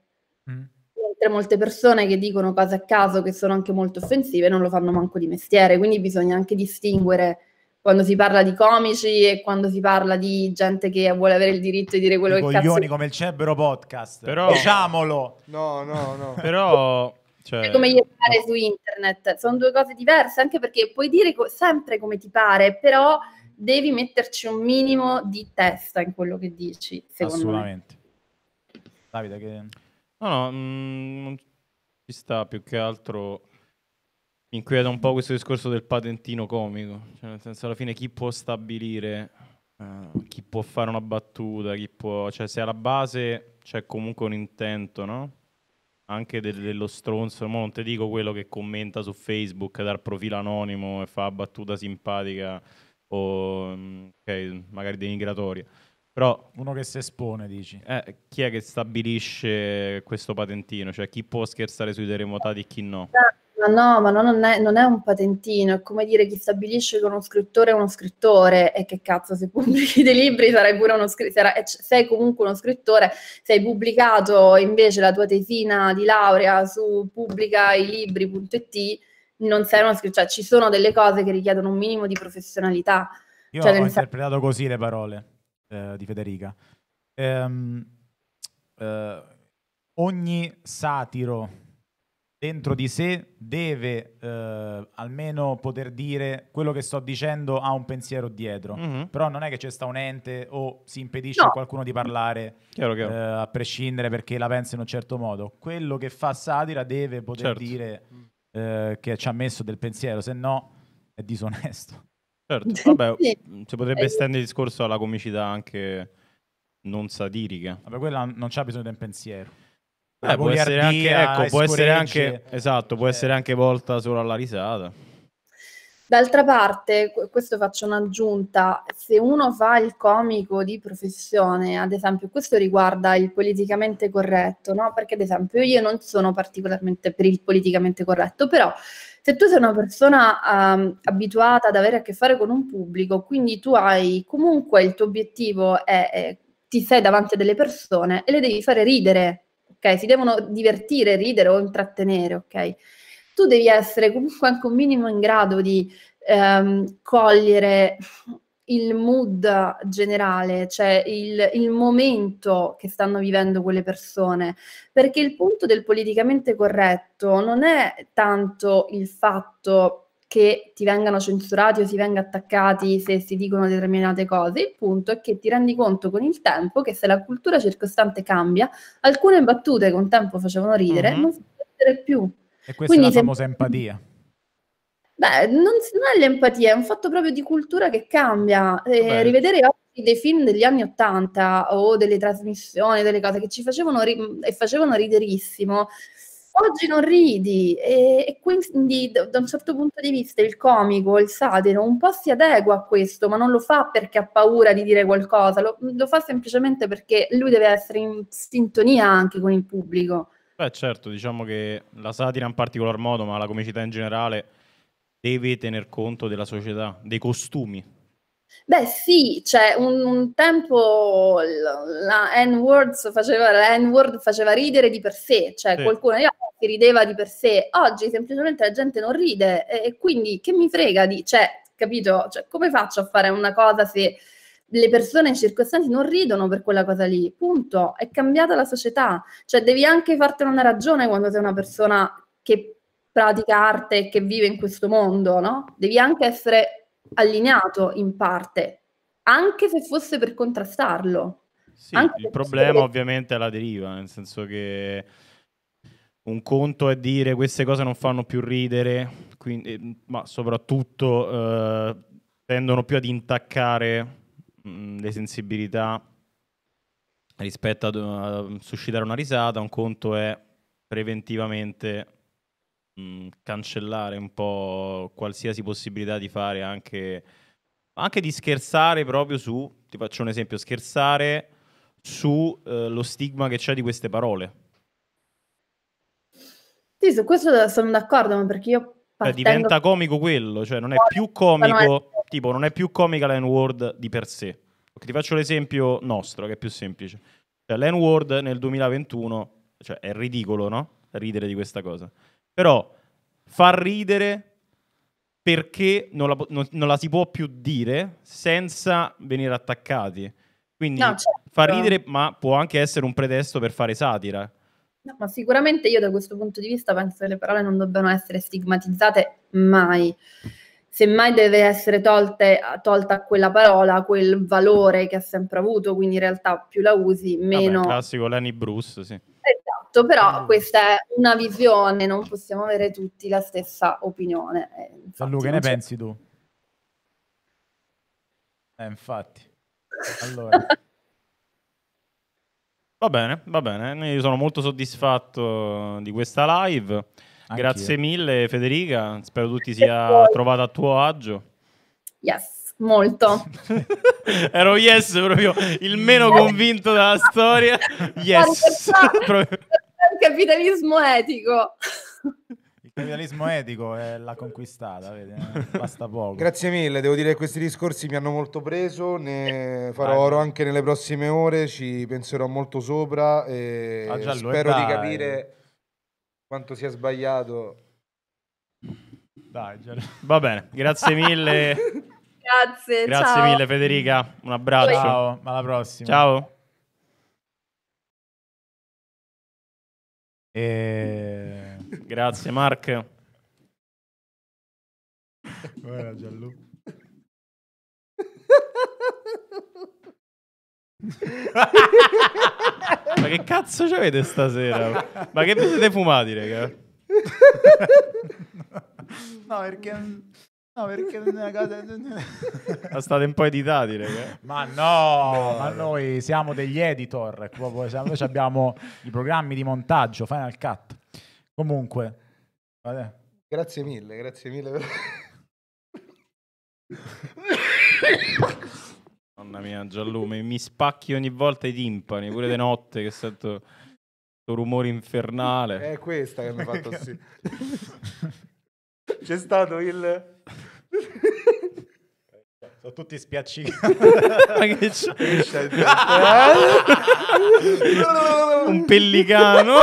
Mm. Mentre molte persone che dicono cose a caso che sono anche molto offensive non lo fanno manco di mestiere, quindi bisogna anche distinguere quando si parla di comici e quando si parla di gente che vuole avere il diritto di dire quello I che coglioni cazzo... coglioni come il Cerbero Podcast, Però... diciamolo! No, no, no. Però... Cioè... come iebare su internet, sono due cose diverse, anche perché puoi dire co- sempre come ti pare, però devi metterci un minimo di testa in quello che dici, secondo Assolutamente. me. Davide, che... No, no, mh, mm, non ci sta più che altro mi inquieta un po' questo discorso del patentino comico, cioè nel senso alla fine chi può stabilire, uh, chi può fare una battuta, chi può, cioè se alla base c'è comunque un intento, no? Anche de- dello stronzo, ma non ti dico quello che commenta su Facebook dal profilo anonimo e fa battuta simpatica o mm, okay, magari denigratoria. Però, Uno che si espone, dici. Eh, chi è che stabilisce questo patentino? Cioè chi può scherzare sui terremotati e chi no? Ah, ma no, ma no, non, è, non, è, un patentino, è come dire chi stabilisce che uno scrittore è uno scrittore e che cazzo, se pubblichi dei libri sarai pure uno scrittore, sei comunque uno scrittore, se hai pubblicato invece la tua tesina di laurea su pubblicailibri.it non sei uno scrittore, cioè ci sono delle cose che richiedono un minimo di professionalità. Io cioè, ho interpretato così le parole eh, di Federica. Ehm, eh, ogni satiro dentro di sé deve eh, almeno poter dire quello che sto dicendo ha un pensiero dietro, mm-hmm. però non è che c'è sta un ente o si impedisce no. a qualcuno di parlare chiaro, chiaro. Eh, a prescindere perché la pensa in un certo modo. Quello che fa satira deve poter certo. dire eh, che ci ha messo del pensiero, se no è disonesto. Certo, vabbè, si potrebbe eh, estendere il discorso alla comicità anche non satirica. Vabbè, quella non c'ha bisogno di un pensiero. Eh, può essere anche, ecco, può essere anche, esatto, può cioè essere anche volta solo alla risata. D'altra parte, questo faccio un'aggiunta, se uno fa il comico di professione, ad esempio, questo riguarda il politicamente corretto, no? Perché ad esempio io non sono particolarmente per il politicamente corretto, però se tu sei una persona um, abituata ad avere a che fare con un pubblico, quindi tu hai comunque il tuo obiettivo è, è ti sei davanti a delle persone e le devi fare ridere, ok? Si devono divertire, ridere o intrattenere, ok? Tu devi essere comunque anche un minimo in grado di ehm, cogliere il mood generale, cioè il, il, momento che stanno vivendo quelle persone, perché il punto del politicamente corretto non è tanto il fatto che ti vengano censurati o si venga attaccati se si dicono determinate cose. Il punto è che ti rendi conto con il tempo che se la cultura circostante cambia, alcune battute che un tempo facevano ridere mm-hmm. non si ridere più. E questa Quindi, è la famosa empatia. Beh, non, non, è l'empatia, è un fatto proprio di cultura che cambia. Eh, rivedere oggi dei film degli anni Ottanta o delle trasmissioni, delle cose che ci facevano ri- e facevano riderissimo, oggi non ridi e, e quindi da, da un certo punto di vista il comico, il satiro un po' si adegua a questo, ma non lo fa perché ha paura di dire qualcosa, lo, lo fa semplicemente perché lui deve essere in sintonia anche con il pubblico. Beh certo, diciamo che la satira in particolar modo, ma la comicità in generale, deve tener conto della società, dei costumi Beh sì, cioè un, un tempo la N-word faceva, la faceva ridere di per sé, cioè sì. qualcuno che rideva di per sé, oggi semplicemente la gente non ride e, e quindi che mi frega di, cioè, capito? Cioè, come faccio a fare una cosa se le persone circostanti non ridono per quella cosa lì? Punto, è cambiata la società, cioè devi anche fartene una ragione quando sei una persona che pratica arte e che vive in questo mondo, no? Devi anche essere allineato in parte, anche se fosse per contrastarlo. Sì, il problema se... ovviamente è la deriva, nel senso che un conto è dire queste cose non fanno più ridere, quindi, ma soprattutto eh, tendono più ad intaccare mh, mm, le sensibilità rispetto a, a suscitare una risata, un conto è preventivamente Mm, cancellare un po' qualsiasi possibilità di fare anche, anche di scherzare proprio su, ti faccio un esempio, scherzare sullo eh, stigma che c'è di queste parole. Sì, su questo sono d'accordo, ma perché io cioè, partendo... Beh, diventa comico quello, cioè non è più comico, tipo non è più comica l'N-word di per sé. Ti faccio l'esempio nostro, che è più semplice. Cioè, L'N-word nel 2021, cioè è ridicolo, no? Ridere di questa cosa. Però far ridere perché non la, non, non la si può più dire senza venire attaccati. Quindi no, certo. fa ridere, ma può anche essere un pretesto per fare satira. No, ma sicuramente io da questo punto di vista penso che le parole non debbano essere stigmatizzate mai. Semmai deve essere tolte, tolta quella parola, quel valore che ha sempre avuto, quindi in realtà più la usi, meno... Vabbè, classico Lenny Bruce, sì. Certo, però eh. questa è una visione, non possiamo avere tutti la stessa opinione. Eh, infatti, Luca, che ne pensi tu? Eh, infatti. Allora. va bene, va bene. Io sono molto soddisfatto di questa live. Anch'io. Grazie mille Federica, spero tu ti sia trovata a tuo agio. Yes molto. Ero yes proprio il meno convinto della storia. Yes. proprio il capitalismo etico. Il capitalismo etico è la conquistata, vedi? Eh, basta poco. Grazie mille, devo dire che questi discorsi mi hanno molto preso, ne eh, farò oro anche nelle prossime ore, ci penserò molto sopra e ah, eh, spero di capire quanto sia sbagliato. Dai, Giallo. Va bene, grazie mille. grazie, grazie ciao. mille Federica, un abbraccio. Ciao, alla prossima. Ciao. E... Grazie Mark. Guarda Gianlu. Ma che cazzo ci avete stasera? Ma che vi siete fumati, raga? no, perché No, perché non è una cosa... State un po' editati, raga. Eh. Ma no, no ma noi siamo degli editor, proprio, siamo, cioè, noi abbiamo i programmi di montaggio, Final Cut. Comunque, vabbè. grazie mille, grazie mille per... Mamma mia, Giallume, mi spacchi ogni volta i timpani, pure di notte che sento questo rumore infernale. È questa che mi ha fatto sì. C'è stato il... Sono tutti spiaccicati. Ma che c'è? Eh? Un pellicano.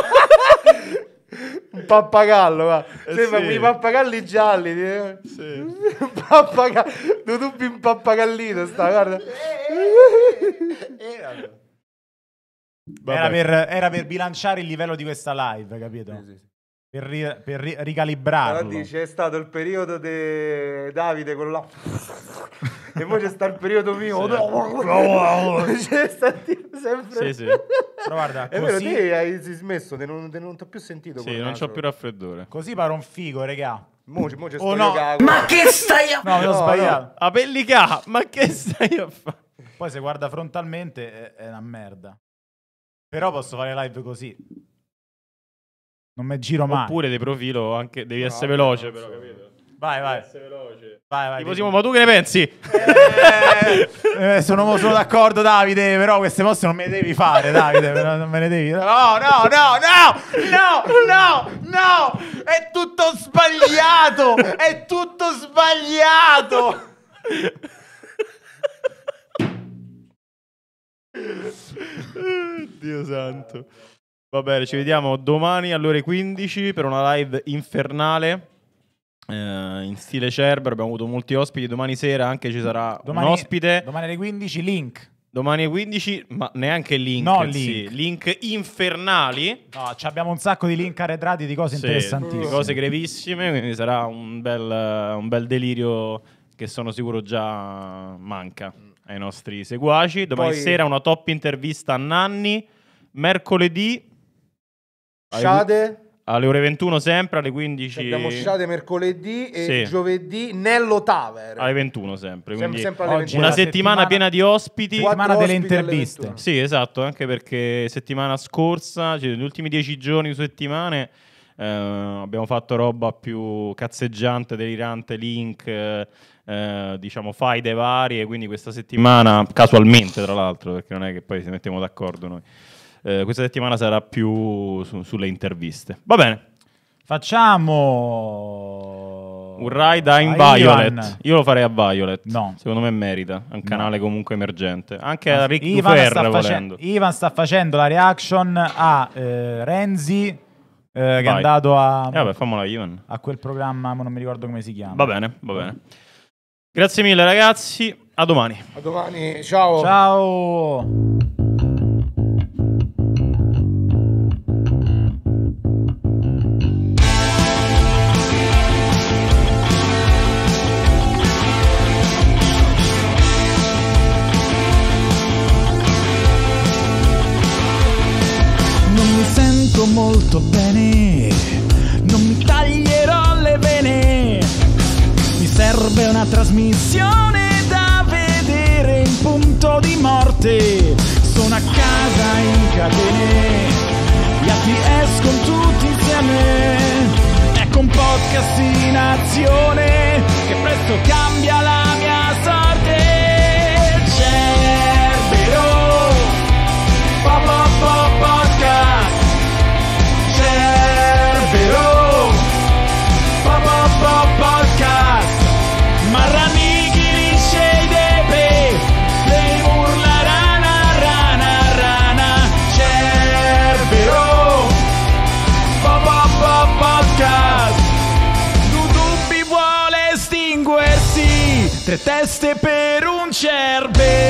Un pappagallo, va. Eh Sembra sì. i pappagalli gialli. Eh. Sì. Pappagallo. Tu dubbi un pappagallino sta, guarda. Era per, era per bilanciare il livello di questa live, capito? Sì, sì per, ri- per ri- ricalibrarlo. Però dice, è stato il periodo di de... Davide con la... e poi c'è stato il periodo mio. Sì. c'è stato sempre... Sì, sì. Però guarda, è così... vero, te hai smesso, te non, non ti ho più sentito. Sì, non c'ho più raffreddore. Così pare un figo, regà. Mo, mo c'è oh, no. Ma che stai a fare? No, no, ho sbagliato. No. Apellica, ma che stai a fare? Poi se guarda frontalmente è, è una merda. Però posso fare live così. Non mi giro mai. Oppure di profilo anche, devi no, essere veloce, però, capito? Vai, vai. Veloce. Vai, vai. Tipo, Simo, ma tu che ne pensi? Eh, eh, sono, sono, d'accordo, Davide, però queste cose non me le devi fare, Davide. Non me le devi. No, no, no, no, no, no, no. no! È tutto sbagliato. È tutto sbagliato. Dio santo. Va bene, ci vediamo domani alle ore 15 per una live infernale. Eh, in stile Cerber abbiamo avuto molti ospiti. Domani sera anche ci sarà domani, un ospite. Domani alle 15, link. Domani alle 15, ma neanche link. No, link. Sì. link infernali. No, abbiamo un sacco di link arretrati di cose sì, interessantissime. Di cose gravissime, quindi sarà un bel, un bel delirio che sono sicuro già manca ai nostri seguaci. Domani Poi... sera una top intervista a Nanni. Mercoledì Sciade. Alle ore 21 sempre, alle 15. Abbiamo Sciade mercoledì e sì. giovedì Nello Taver. Alle 21 sempre. Quindi sempre, sempre oggi una settimana, piena di ospiti. Settimana delle interviste. Sì, esatto, anche perché settimana scorsa, cioè, negli ultimi dieci giorni, su settimane... Eh, abbiamo fatto roba più cazzeggiante, delirante, link, eh, eh, diciamo faide varie, quindi questa settimana, casualmente tra l'altro, perché non è che poi ci mettiamo d'accordo noi. Eh, questa settimana sarà più su, sulle interviste. Va bene. Facciamo un ride a In Violet. Ivan. Io lo farei a Violet. No. Secondo me merita. È un canale no. comunque emergente. Anche a Rick Ivan Dufer, sta facendo, Ivan sta facendo la reaction a eh, Renzi. Eh, che Vai. è andato a, eh, vabbè, a quel programma, ma non mi ricordo come si chiama. Va bene, va bene. Grazie mille ragazzi, a domani. A domani, ciao. Ciao. catene Gli atti escono tutti insieme Ecco un podcast in azione Che presto cambia la acerbe